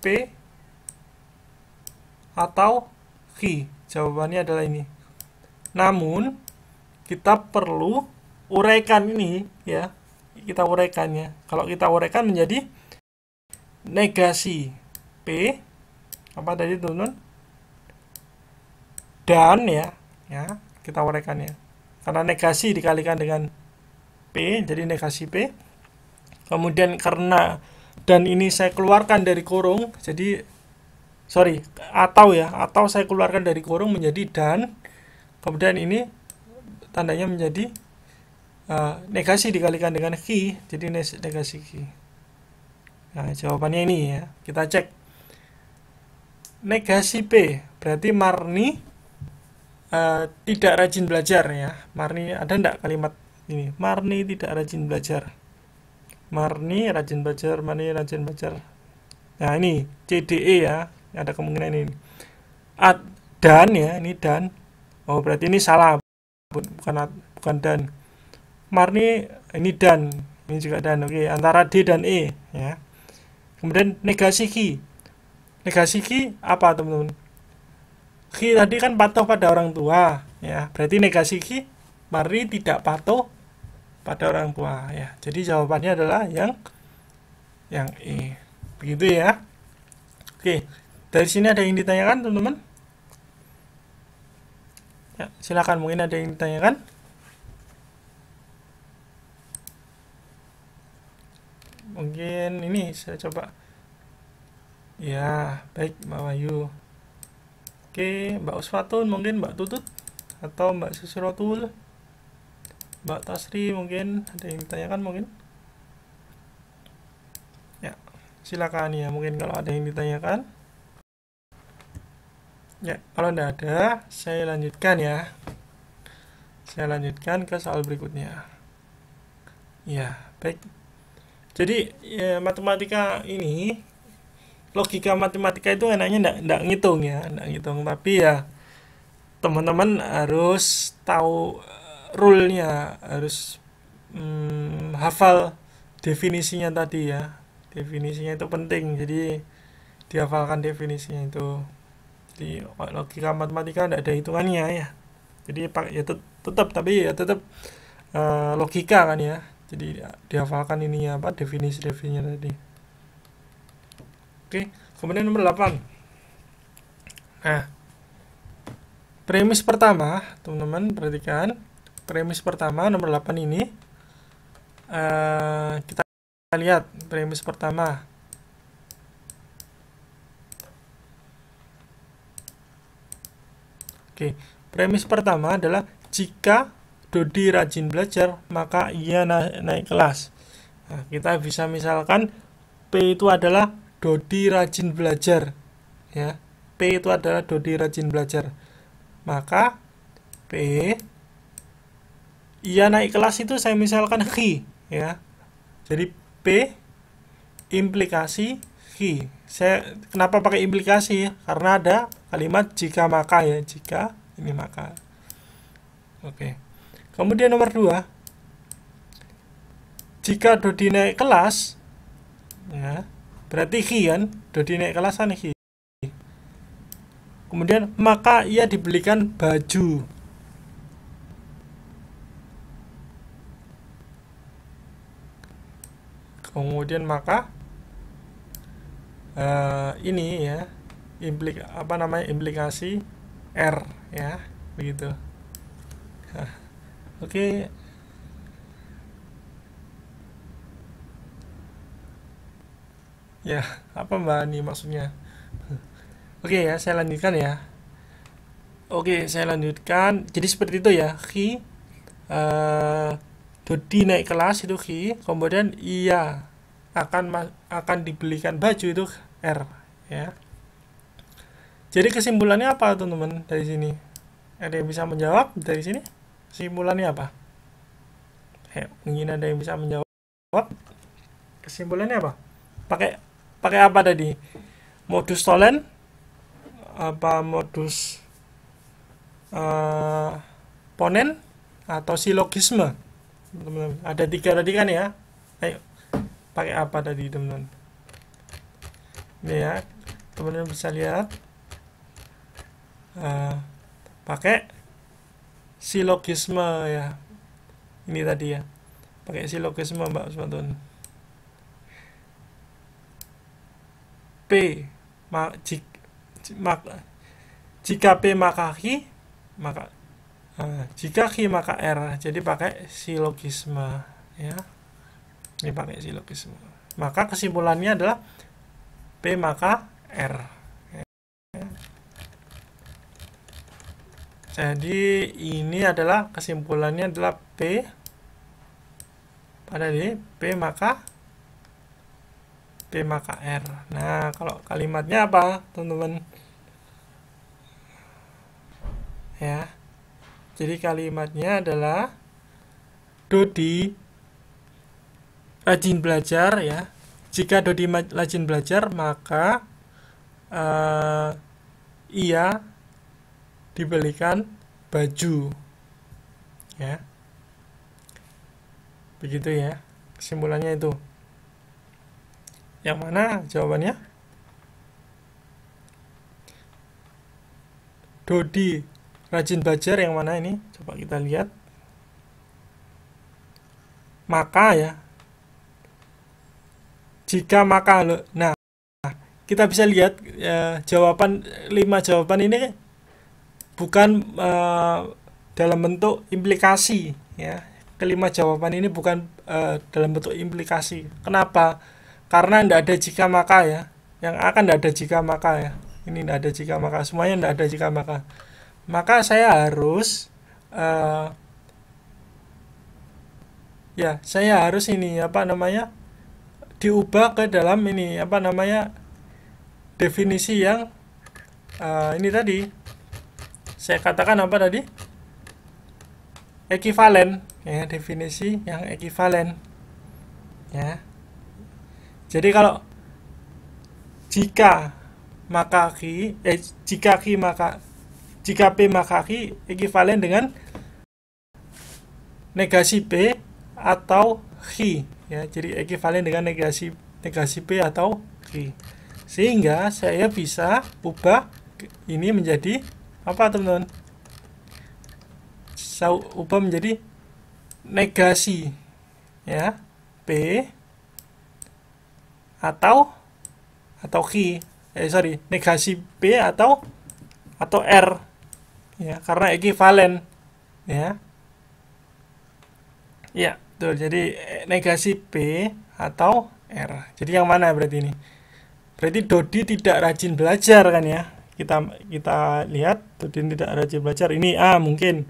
P atau ki? Jawabannya adalah ini. Namun, kita perlu uraikan ini ya. Kita uraikannya. Kalau kita uraikan menjadi negasi P apa tadi teman-teman? Dan ya, ya, kita uraikannya. Karena negasi dikalikan dengan P, jadi negasi P. Kemudian karena dan ini saya keluarkan dari kurung, jadi sorry atau ya atau saya keluarkan dari kurung menjadi dan kemudian ini tandanya menjadi uh, negasi dikalikan dengan ki jadi negasi ki nah jawabannya ini ya kita cek negasi p berarti Marni uh, tidak rajin belajar ya Marni ada ndak kalimat ini Marni tidak rajin belajar Marni rajin belajar Marni rajin belajar nah ini CDE ya ada kemungkinan ini at ah, dan ya ini dan oh berarti ini salah bukan at, bukan dan marni ini dan ini juga dan oke antara d dan e ya kemudian negasi ki negasi ki apa teman-teman ki tadi kan patuh pada orang tua ya berarti negasi ki marni tidak patuh pada orang tua ya jadi jawabannya adalah yang yang e begitu ya oke okay dari sini ada yang ditanyakan teman-teman ya, silakan mungkin ada yang ditanyakan mungkin ini saya coba ya baik Mbak Wahyu oke Mbak Usfatun mungkin Mbak Tutut atau Mbak Susirotul Mbak Tasri mungkin ada yang ditanyakan mungkin ya silakan ya mungkin kalau ada yang ditanyakan Ya, kalau tidak ada, saya lanjutkan ya. Saya lanjutkan ke soal berikutnya. Ya, baik. Jadi, ya, matematika ini, logika matematika itu enaknya tidak ngitung ya, tidak ngitung. Tapi ya, teman-teman harus tahu eh, rule-nya, harus hmm, hafal definisinya tadi ya. Definisinya itu penting, jadi dihafalkan definisinya itu di logika matematika tidak ada hitungannya ya jadi pak ya tetap tapi ya tetap uh, eh, logika kan ya jadi dihafalkan ininya apa definisi definisinya tadi oke kemudian nomor 8 nah premis pertama teman-teman perhatikan premis pertama nomor 8 ini uh, kita lihat premis pertama Oke, premis pertama adalah jika Dodi rajin belajar, maka ia na naik kelas. Nah, kita bisa misalkan P itu adalah Dodi rajin belajar. Ya, P itu adalah Dodi rajin belajar. Maka P ia naik kelas itu saya misalkan Ki, ya. Jadi P implikasi Ki saya kenapa pakai implikasi karena ada kalimat jika maka ya jika ini maka oke kemudian nomor dua jika Dodi naik kelas ya berarti kian kan Dodi naik kelas kan kemudian maka ia dibelikan baju kemudian maka uh, ini ya implik apa namanya implikasi r ya begitu oke okay. ya apa mbak ini maksudnya oke okay, ya saya lanjutkan ya oke okay, saya lanjutkan jadi seperti itu ya Ki uh, eh, Dodi naik kelas itu ki. kemudian ia akan akan dibelikan baju itu R ya jadi kesimpulannya apa teman-teman dari sini ada yang bisa menjawab dari sini kesimpulannya apa eh, mungkin ada yang bisa menjawab kesimpulannya apa pakai pakai apa tadi modus tolen apa modus uh, ponen atau silogisme teman-teman ada tiga tadi kan ya ayo pakai apa tadi teman-teman ini ya teman-teman bisa lihat uh, pakai silogisme ya ini tadi ya pakai silogisme mbak Usmatun P ma, jik, mak, jika P maka Q maka uh, jika Q maka R jadi pakai silogisme ya ini pakai silogisme maka kesimpulannya adalah P maka R. Jadi ini adalah kesimpulannya adalah P pada di P maka P maka R. Nah, kalau kalimatnya apa, teman-teman? Ya. Jadi kalimatnya adalah Dodi rajin belajar ya jika Dodi rajin belajar, maka uh, ia dibelikan baju. Ya. Begitu ya. Kesimpulannya itu. Yang mana jawabannya? Dodi rajin belajar yang mana ini? Coba kita lihat. Maka ya, jika maka lo nah kita bisa lihat e, jawaban lima jawaban ini bukan e, dalam bentuk implikasi ya kelima jawaban ini bukan e, dalam bentuk implikasi kenapa karena tidak ada jika maka ya yang akan tidak ada jika maka ya ini tidak ada jika maka semuanya tidak ada jika maka maka saya harus e, ya saya harus ini apa namanya diubah ke dalam ini apa namanya definisi yang uh, ini tadi saya katakan apa tadi ekivalen ya definisi yang ekivalen ya jadi kalau jika maka ki eh, jika ki maka jika p maka ki ekivalen dengan negasi p atau ki ya jadi ekivalen dengan negasi negasi p atau g sehingga saya bisa ubah ini menjadi apa teman-teman saya ubah menjadi negasi ya p atau atau q eh sorry negasi p atau atau r ya karena ekivalen ya ya Betul, jadi eh, negasi B atau R. Jadi yang mana berarti ini? Berarti Dodi tidak rajin belajar kan ya? Kita kita lihat Dodi tidak rajin belajar. Ini A mungkin.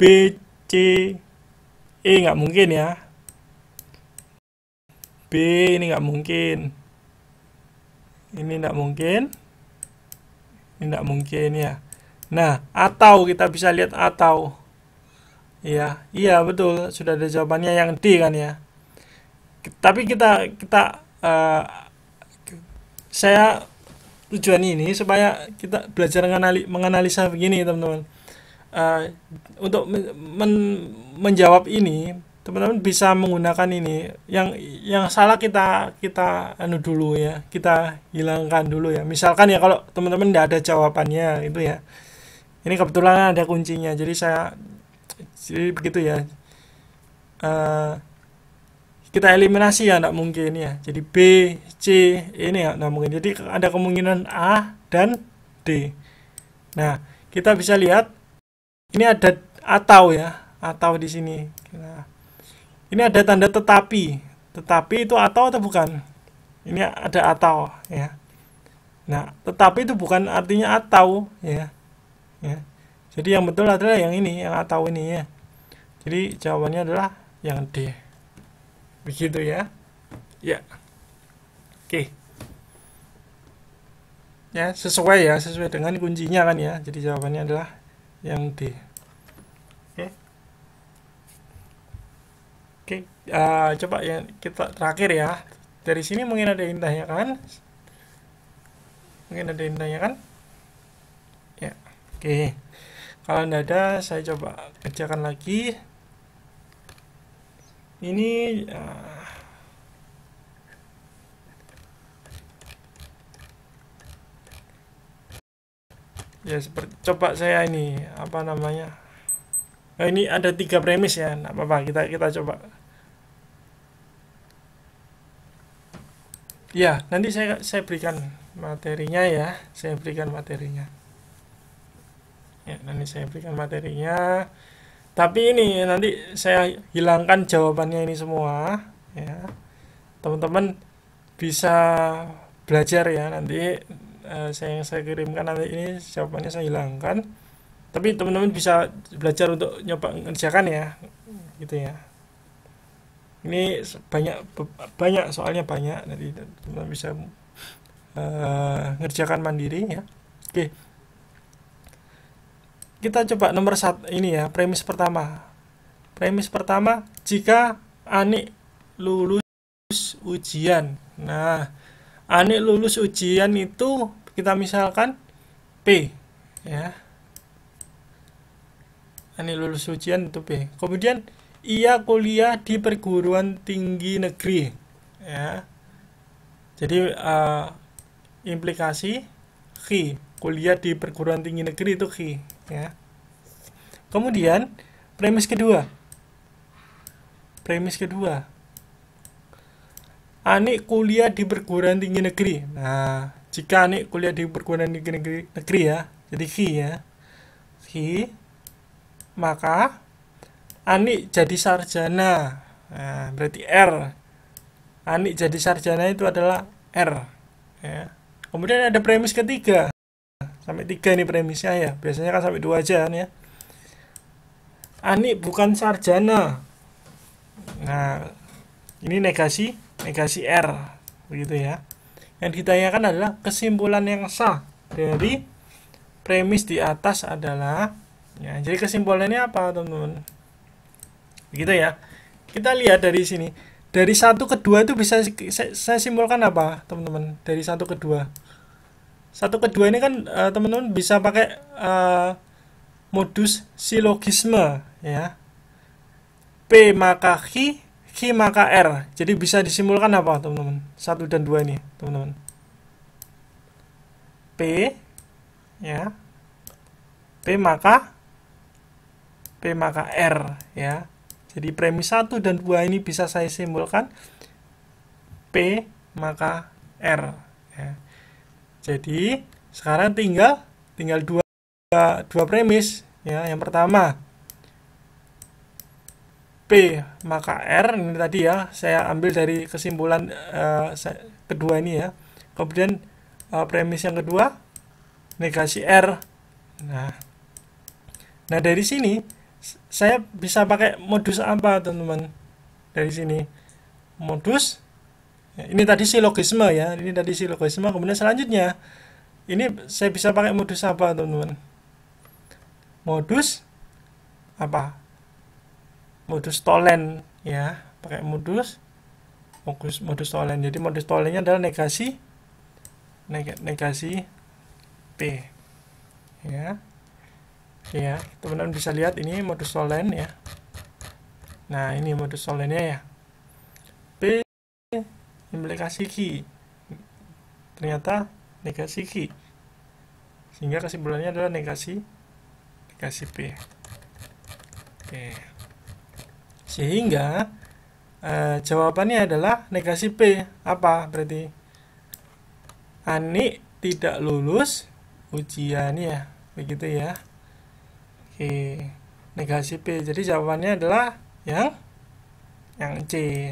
B, C, E nggak mungkin ya. B ini nggak mungkin. Ini nggak mungkin. Ini nggak mungkin ya. Nah, atau kita bisa lihat atau Iya, iya betul. Sudah ada jawabannya yang D kan ya. K- Tapi kita kita eh, saya tujuan ini supaya kita belajar mengenali, menganalisa begini teman-teman. Eh, untuk men- men- menjawab ini teman-teman bisa menggunakan ini yang yang salah kita kita anu dulu ya kita hilangkan dulu ya misalkan ya kalau teman-teman tidak ada jawabannya itu ya ini kebetulan ada kuncinya jadi saya jadi begitu ya uh, kita eliminasi ya tidak mungkin ya jadi B C ini ya tidak mungkin jadi ada kemungkinan A dan D nah kita bisa lihat ini ada atau ya atau di sini nah, ini ada tanda tetapi tetapi itu atau atau bukan ini ada atau ya nah tetapi itu bukan artinya atau ya ya jadi yang betul adalah yang ini yang atau ini ya jadi jawabannya adalah yang D begitu ya ya oke okay. ya sesuai ya sesuai dengan kuncinya kan ya jadi jawabannya adalah yang D oke okay. oke okay. uh, eh, coba ya, kita terakhir ya dari sini mungkin ada indahnya kan mungkin ada indahnya kan ya oke okay kalau tidak ada saya coba kerjakan lagi ini uh, ya seperti coba saya ini apa namanya nah, ini ada tiga premis ya nggak apa-apa kita kita coba ya nanti saya saya berikan materinya ya saya berikan materinya ya, nanti saya berikan materinya tapi ini nanti saya hilangkan jawabannya ini semua ya teman-teman bisa belajar ya nanti uh, saya yang saya kirimkan nanti ini jawabannya saya hilangkan tapi teman-teman bisa belajar untuk nyoba ngerjakan ya gitu ya ini banyak banyak soalnya banyak nanti teman-teman bisa uh, ngerjakan mandiri ya oke okay kita coba nomor satu ini ya premis pertama premis pertama jika Anik lulus ujian nah Anik lulus ujian itu kita misalkan P ya Anik lulus ujian itu P kemudian ia kuliah di perguruan tinggi negeri ya jadi uh, implikasi Ki kuliah di perguruan tinggi negeri itu Ki ya kemudian premis kedua premis kedua Anik kuliah di perguruan tinggi negeri. Nah, jika Anik kuliah di perguruan tinggi negeri, negeri ya, jadi ki ya, ki, maka Anik jadi sarjana. Nah, berarti R. Anik jadi sarjana itu adalah R. Ya. Kemudian ada premis ketiga sampai tiga ini premisnya ya biasanya kan sampai dua aja kan ya Ani bukan sarjana nah ini negasi negasi R begitu ya yang ditanyakan adalah kesimpulan yang sah dari premis di atas adalah ya jadi kesimpulannya apa teman-teman begitu ya kita lihat dari sini dari satu ke dua itu bisa saya, simpulkan apa teman-teman dari satu ke dua satu kedua ini kan eh, teman teman uh, bisa pakai uh, modus silogisme ya P maka Q Q maka R jadi bisa disimpulkan apa teman-teman satu dan dua ini teman-teman P ya P maka P maka R ya jadi premis satu dan dua ini bisa saya simpulkan P maka R ya. Jadi sekarang tinggal tinggal dua dua, dua premis ya. Yang pertama P maka R ini tadi ya saya ambil dari kesimpulan uh, kedua ini ya kemudian uh, premis yang kedua negasi R nah nah dari sini saya bisa pakai modus apa teman-teman dari sini modus Ya, ini tadi silogisme ya ini tadi silogisme kemudian selanjutnya ini saya bisa pakai modus apa teman-teman modus apa modus tolen ya pakai modus modus modus tolen jadi modus tolennya adalah negasi neg negasi p ya ya teman-teman bisa lihat ini modus tolen ya nah ini modus tolennya ya aplikasi key ternyata negasi key sehingga kesimpulannya adalah negasi negasi p oke sehingga e, jawabannya adalah negasi p apa berarti Ani tidak lulus ujian ya, begitu ya oke negasi p jadi jawabannya adalah yang yang c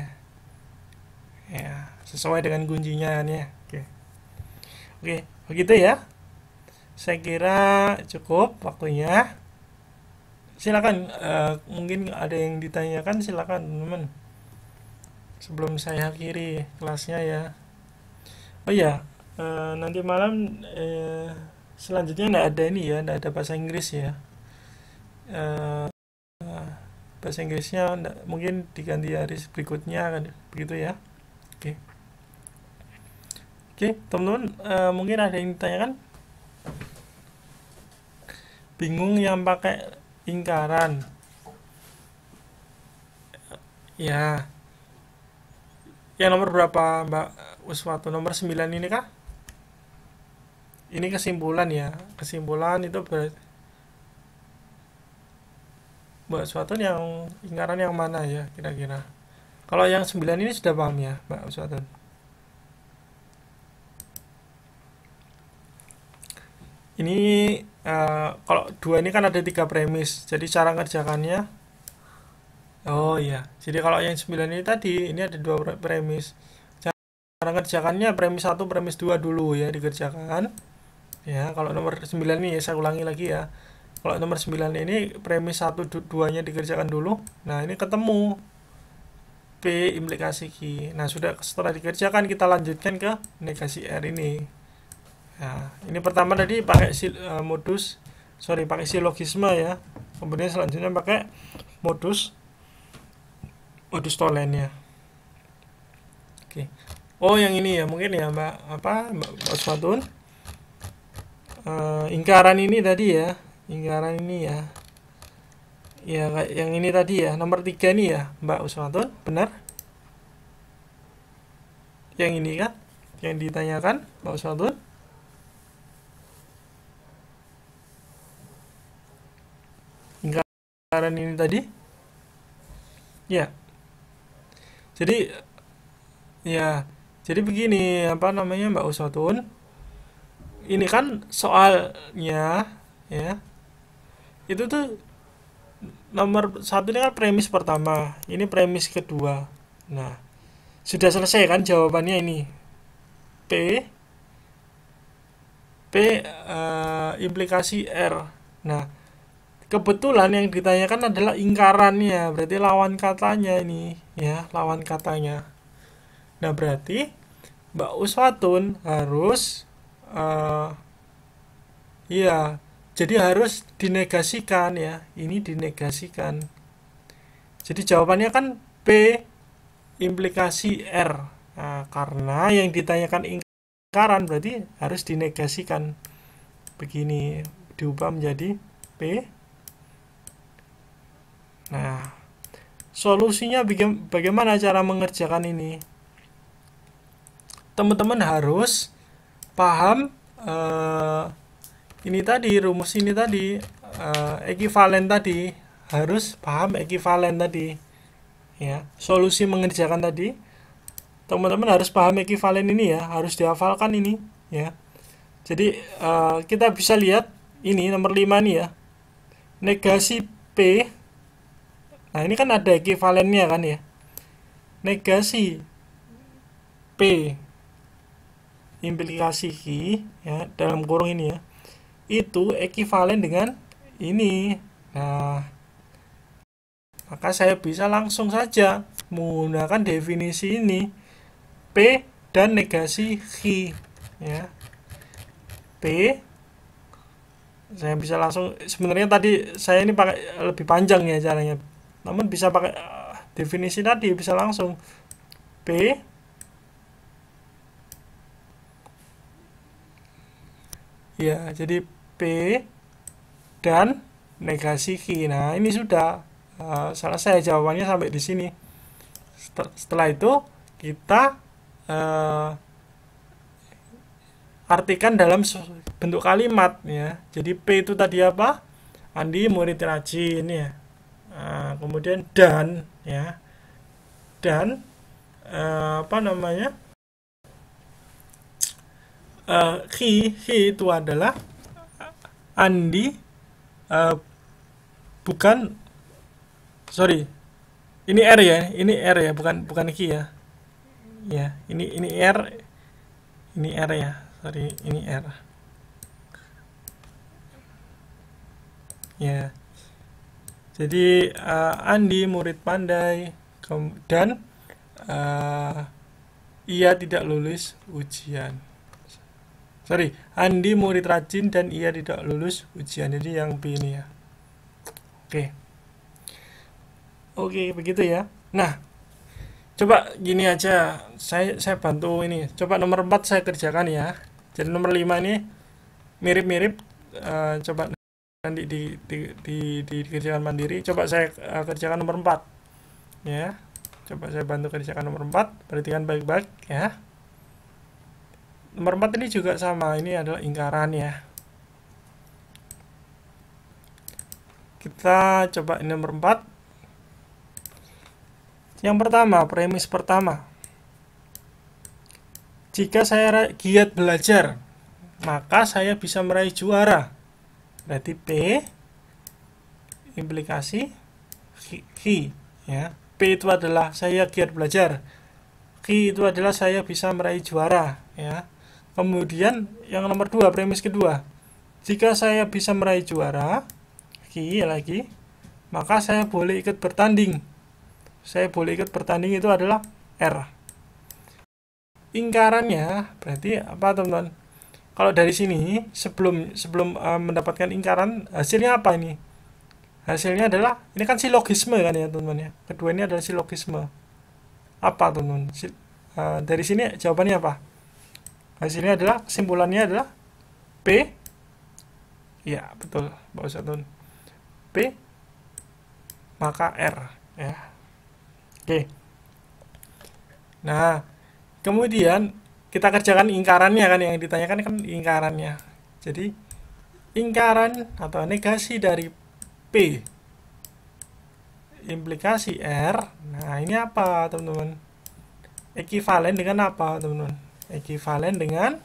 ya sesuai dengan kuncinya ini kan ya oke oke begitu ya saya kira cukup waktunya silakan uh, mungkin ada yang ditanyakan silakan teman-teman sebelum saya akhiri kelasnya ya oh ya uh, nanti malam uh, selanjutnya tidak ada ini ya tidak ada bahasa Inggris ya uh, bahasa Inggrisnya mungkin diganti hari berikutnya kan begitu ya Oke, teman-teman, uh, mungkin ada yang ditanyakan? Bingung yang pakai lingkaran. Ya. Yang nomor berapa, Mbak Uswatu? Nomor 9 ini kah? Ini kesimpulan ya. Kesimpulan itu ber Mbak Uswatun yang lingkaran yang mana ya kira-kira? Kalau yang 9 ini sudah paham ya, Mbak Uswatun? ini uh, kalau dua ini kan ada tiga premis jadi cara ngerjakannya oh iya jadi kalau yang sembilan ini tadi ini ada dua premis cara ngerjakannya premis satu premis dua dulu ya dikerjakan ya kalau nomor sembilan ini ya, saya ulangi lagi ya kalau nomor sembilan ini premis satu dua nya dikerjakan dulu. Nah, ini ketemu P implikasi Q. Nah, sudah setelah dikerjakan kita lanjutkan ke negasi R ini. Nah, ini pertama tadi pakai uh, modus, sorry pakai silogisme ya. Kemudian selanjutnya pakai modus modus tolennya. Oke. Oh yang ini ya mungkin ya Mbak apa Mbak, Mbak Swatun. Uh, eh, ingkaran ini tadi ya, ingkaran ini ya. Ya yang ini tadi ya nomor tiga ini ya Mbak Uswatun, benar? Yang ini kan yang ditanyakan Mbak Uswatun. saran ini tadi? Ya. Jadi ya, jadi begini, apa namanya Mbak Usotun Ini kan soalnya ya. Itu tuh nomor satu ini kan premis pertama, ini premis kedua. Nah, sudah selesai kan jawabannya ini. P P uh, implikasi R. Nah, kebetulan yang ditanyakan adalah ingkarannya berarti lawan katanya ini ya lawan katanya nah berarti mbak uswatun harus uh, iya jadi harus dinegasikan ya ini dinegasikan jadi jawabannya kan p implikasi r nah, karena yang ditanyakan ingkaran berarti harus dinegasikan begini diubah menjadi p Nah, solusinya bagaimana cara mengerjakan ini? Teman-teman harus paham uh, ini tadi rumus ini tadi uh, eh, ekivalen tadi harus paham ekivalen tadi ya solusi mengerjakan tadi teman-teman harus paham ekivalen ini ya harus dihafalkan ini ya jadi uh, kita bisa lihat ini nomor 5 nih ya negasi P Nah, ini kan ada ekivalennya kan ya. Negasi P implikasi Q ya dalam kurung ini ya. Itu ekivalen dengan ini. Nah, maka saya bisa langsung saja menggunakan definisi ini P dan negasi Q ya. P saya bisa langsung sebenarnya tadi saya ini pakai lebih panjang ya caranya namun bisa pakai eh, definisi tadi bisa langsung P ya jadi P dan negasi Q nah ini sudah salah eh, saya jawabannya sampai di sini setelah itu kita uh, artikan dalam bentuk kalimat ya jadi P itu tadi apa Andi murid rajin ya Nah, kemudian dan ya dan uh, apa namanya uh, he he itu adalah Andi uh, bukan sorry ini R ya ini R ya bukan bukan he ya ya ini ini R ini R ya sorry ini R ya jadi uh, Andi murid pandai dan uh, ia tidak lulus ujian. Sorry, Andi murid rajin dan ia tidak lulus ujian. Jadi yang B ini ya. Oke. Oke, begitu ya. Nah, coba gini aja. Saya saya bantu ini. Coba nomor 4 saya kerjakan ya. Jadi nomor 5 ini mirip-mirip uh, coba Kan di, di, di, di, kerjakan mandiri coba saya uh, kerjakan nomor 4 ya coba saya bantu kerjakan nomor 4 perhatikan baik-baik ya nomor 4 ini juga sama ini adalah ingkaran ya kita coba ini nomor 4 yang pertama premis pertama jika saya giat belajar maka saya bisa meraih juara berarti P implikasi Ki ya P itu adalah saya giat belajar Ki itu adalah saya bisa meraih juara ya kemudian yang nomor dua premis kedua jika saya bisa meraih juara Ki lagi maka saya boleh ikut bertanding saya boleh ikut bertanding itu adalah R ingkarannya berarti apa teman-teman kalau dari sini sebelum sebelum uh, mendapatkan ingkaran hasilnya apa ini? Hasilnya adalah ini kan silogisme kan ya teman-teman ya. Kedua ini adalah silogisme. Apa teman-teman? si, uh, dari sini jawabannya apa? Hasilnya adalah kesimpulannya adalah P ya betul Pak Ustadz P maka R ya oke nah kemudian kita kerjakan ingkarannya kan yang ditanyakan kan ingkarannya jadi ingkaran atau negasi dari P implikasi R nah ini apa teman-teman ekivalen dengan apa teman-teman ekivalen dengan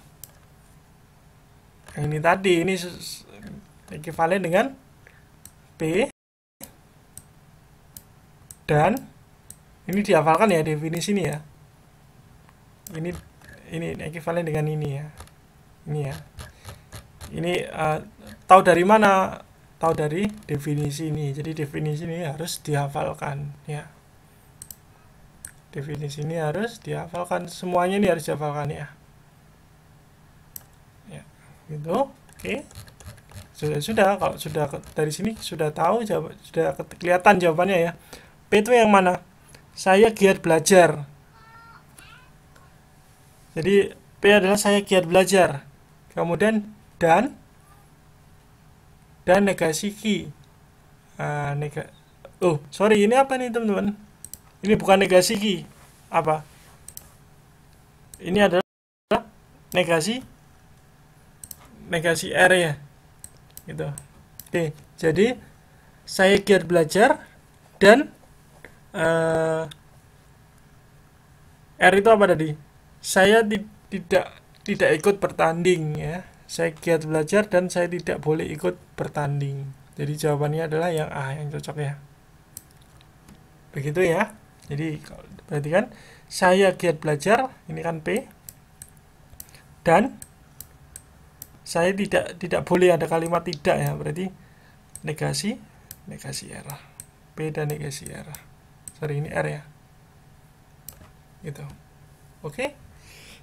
nah ini tadi ini ekivalen dengan P dan ini dihafalkan ya definisi ini ya ini ini, ini ekivalen dengan ini ya ini ya ini uh, tahu dari mana tahu dari definisi ini jadi definisi ini harus dihafalkan ya definisi ini harus dihafalkan semuanya ini harus dihafalkan ya ya gitu oke okay. sudah sudah kalau sudah dari sini sudah tahu jawab, sudah kelihatan jawabannya ya P itu yang mana saya giat belajar jadi P adalah saya kiat belajar. Kemudian dan dan negasi ki. Uh, nega oh, sorry ini apa nih teman-teman? Ini bukan negasi ki. Apa? Ini adalah negasi negasi R ya. Gitu. Oke, jadi saya kiat belajar dan uh, R itu apa tadi? saya tidak tidak ikut bertanding ya saya giat belajar dan saya tidak boleh ikut bertanding jadi jawabannya adalah yang A yang cocok ya begitu ya jadi berarti kan saya giat belajar ini kan P dan saya tidak tidak boleh ada kalimat tidak ya berarti negasi negasi R P dan negasi R sorry ini R ya gitu oke okay?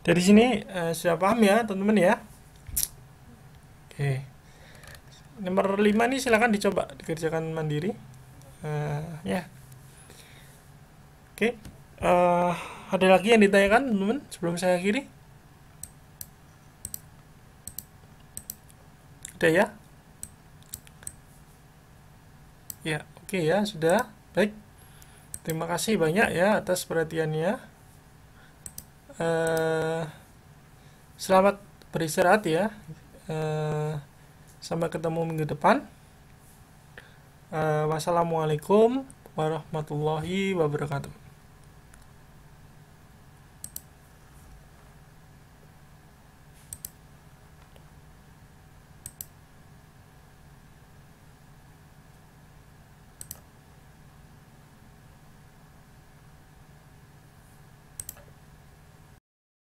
dari sini uh, sudah paham ya teman-teman ya oke nomor 5 nih silahkan dicoba dikerjakan mandiri uh, ya oke uh, ada lagi yang ditanyakan teman-teman sebelum saya kiri, ada ya ya oke ya sudah baik terima kasih banyak ya atas perhatiannya Eh, selamat beristirahat ya. Uh, sampai ketemu minggu depan. Uh, wassalamualaikum warahmatullahi wabarakatuh.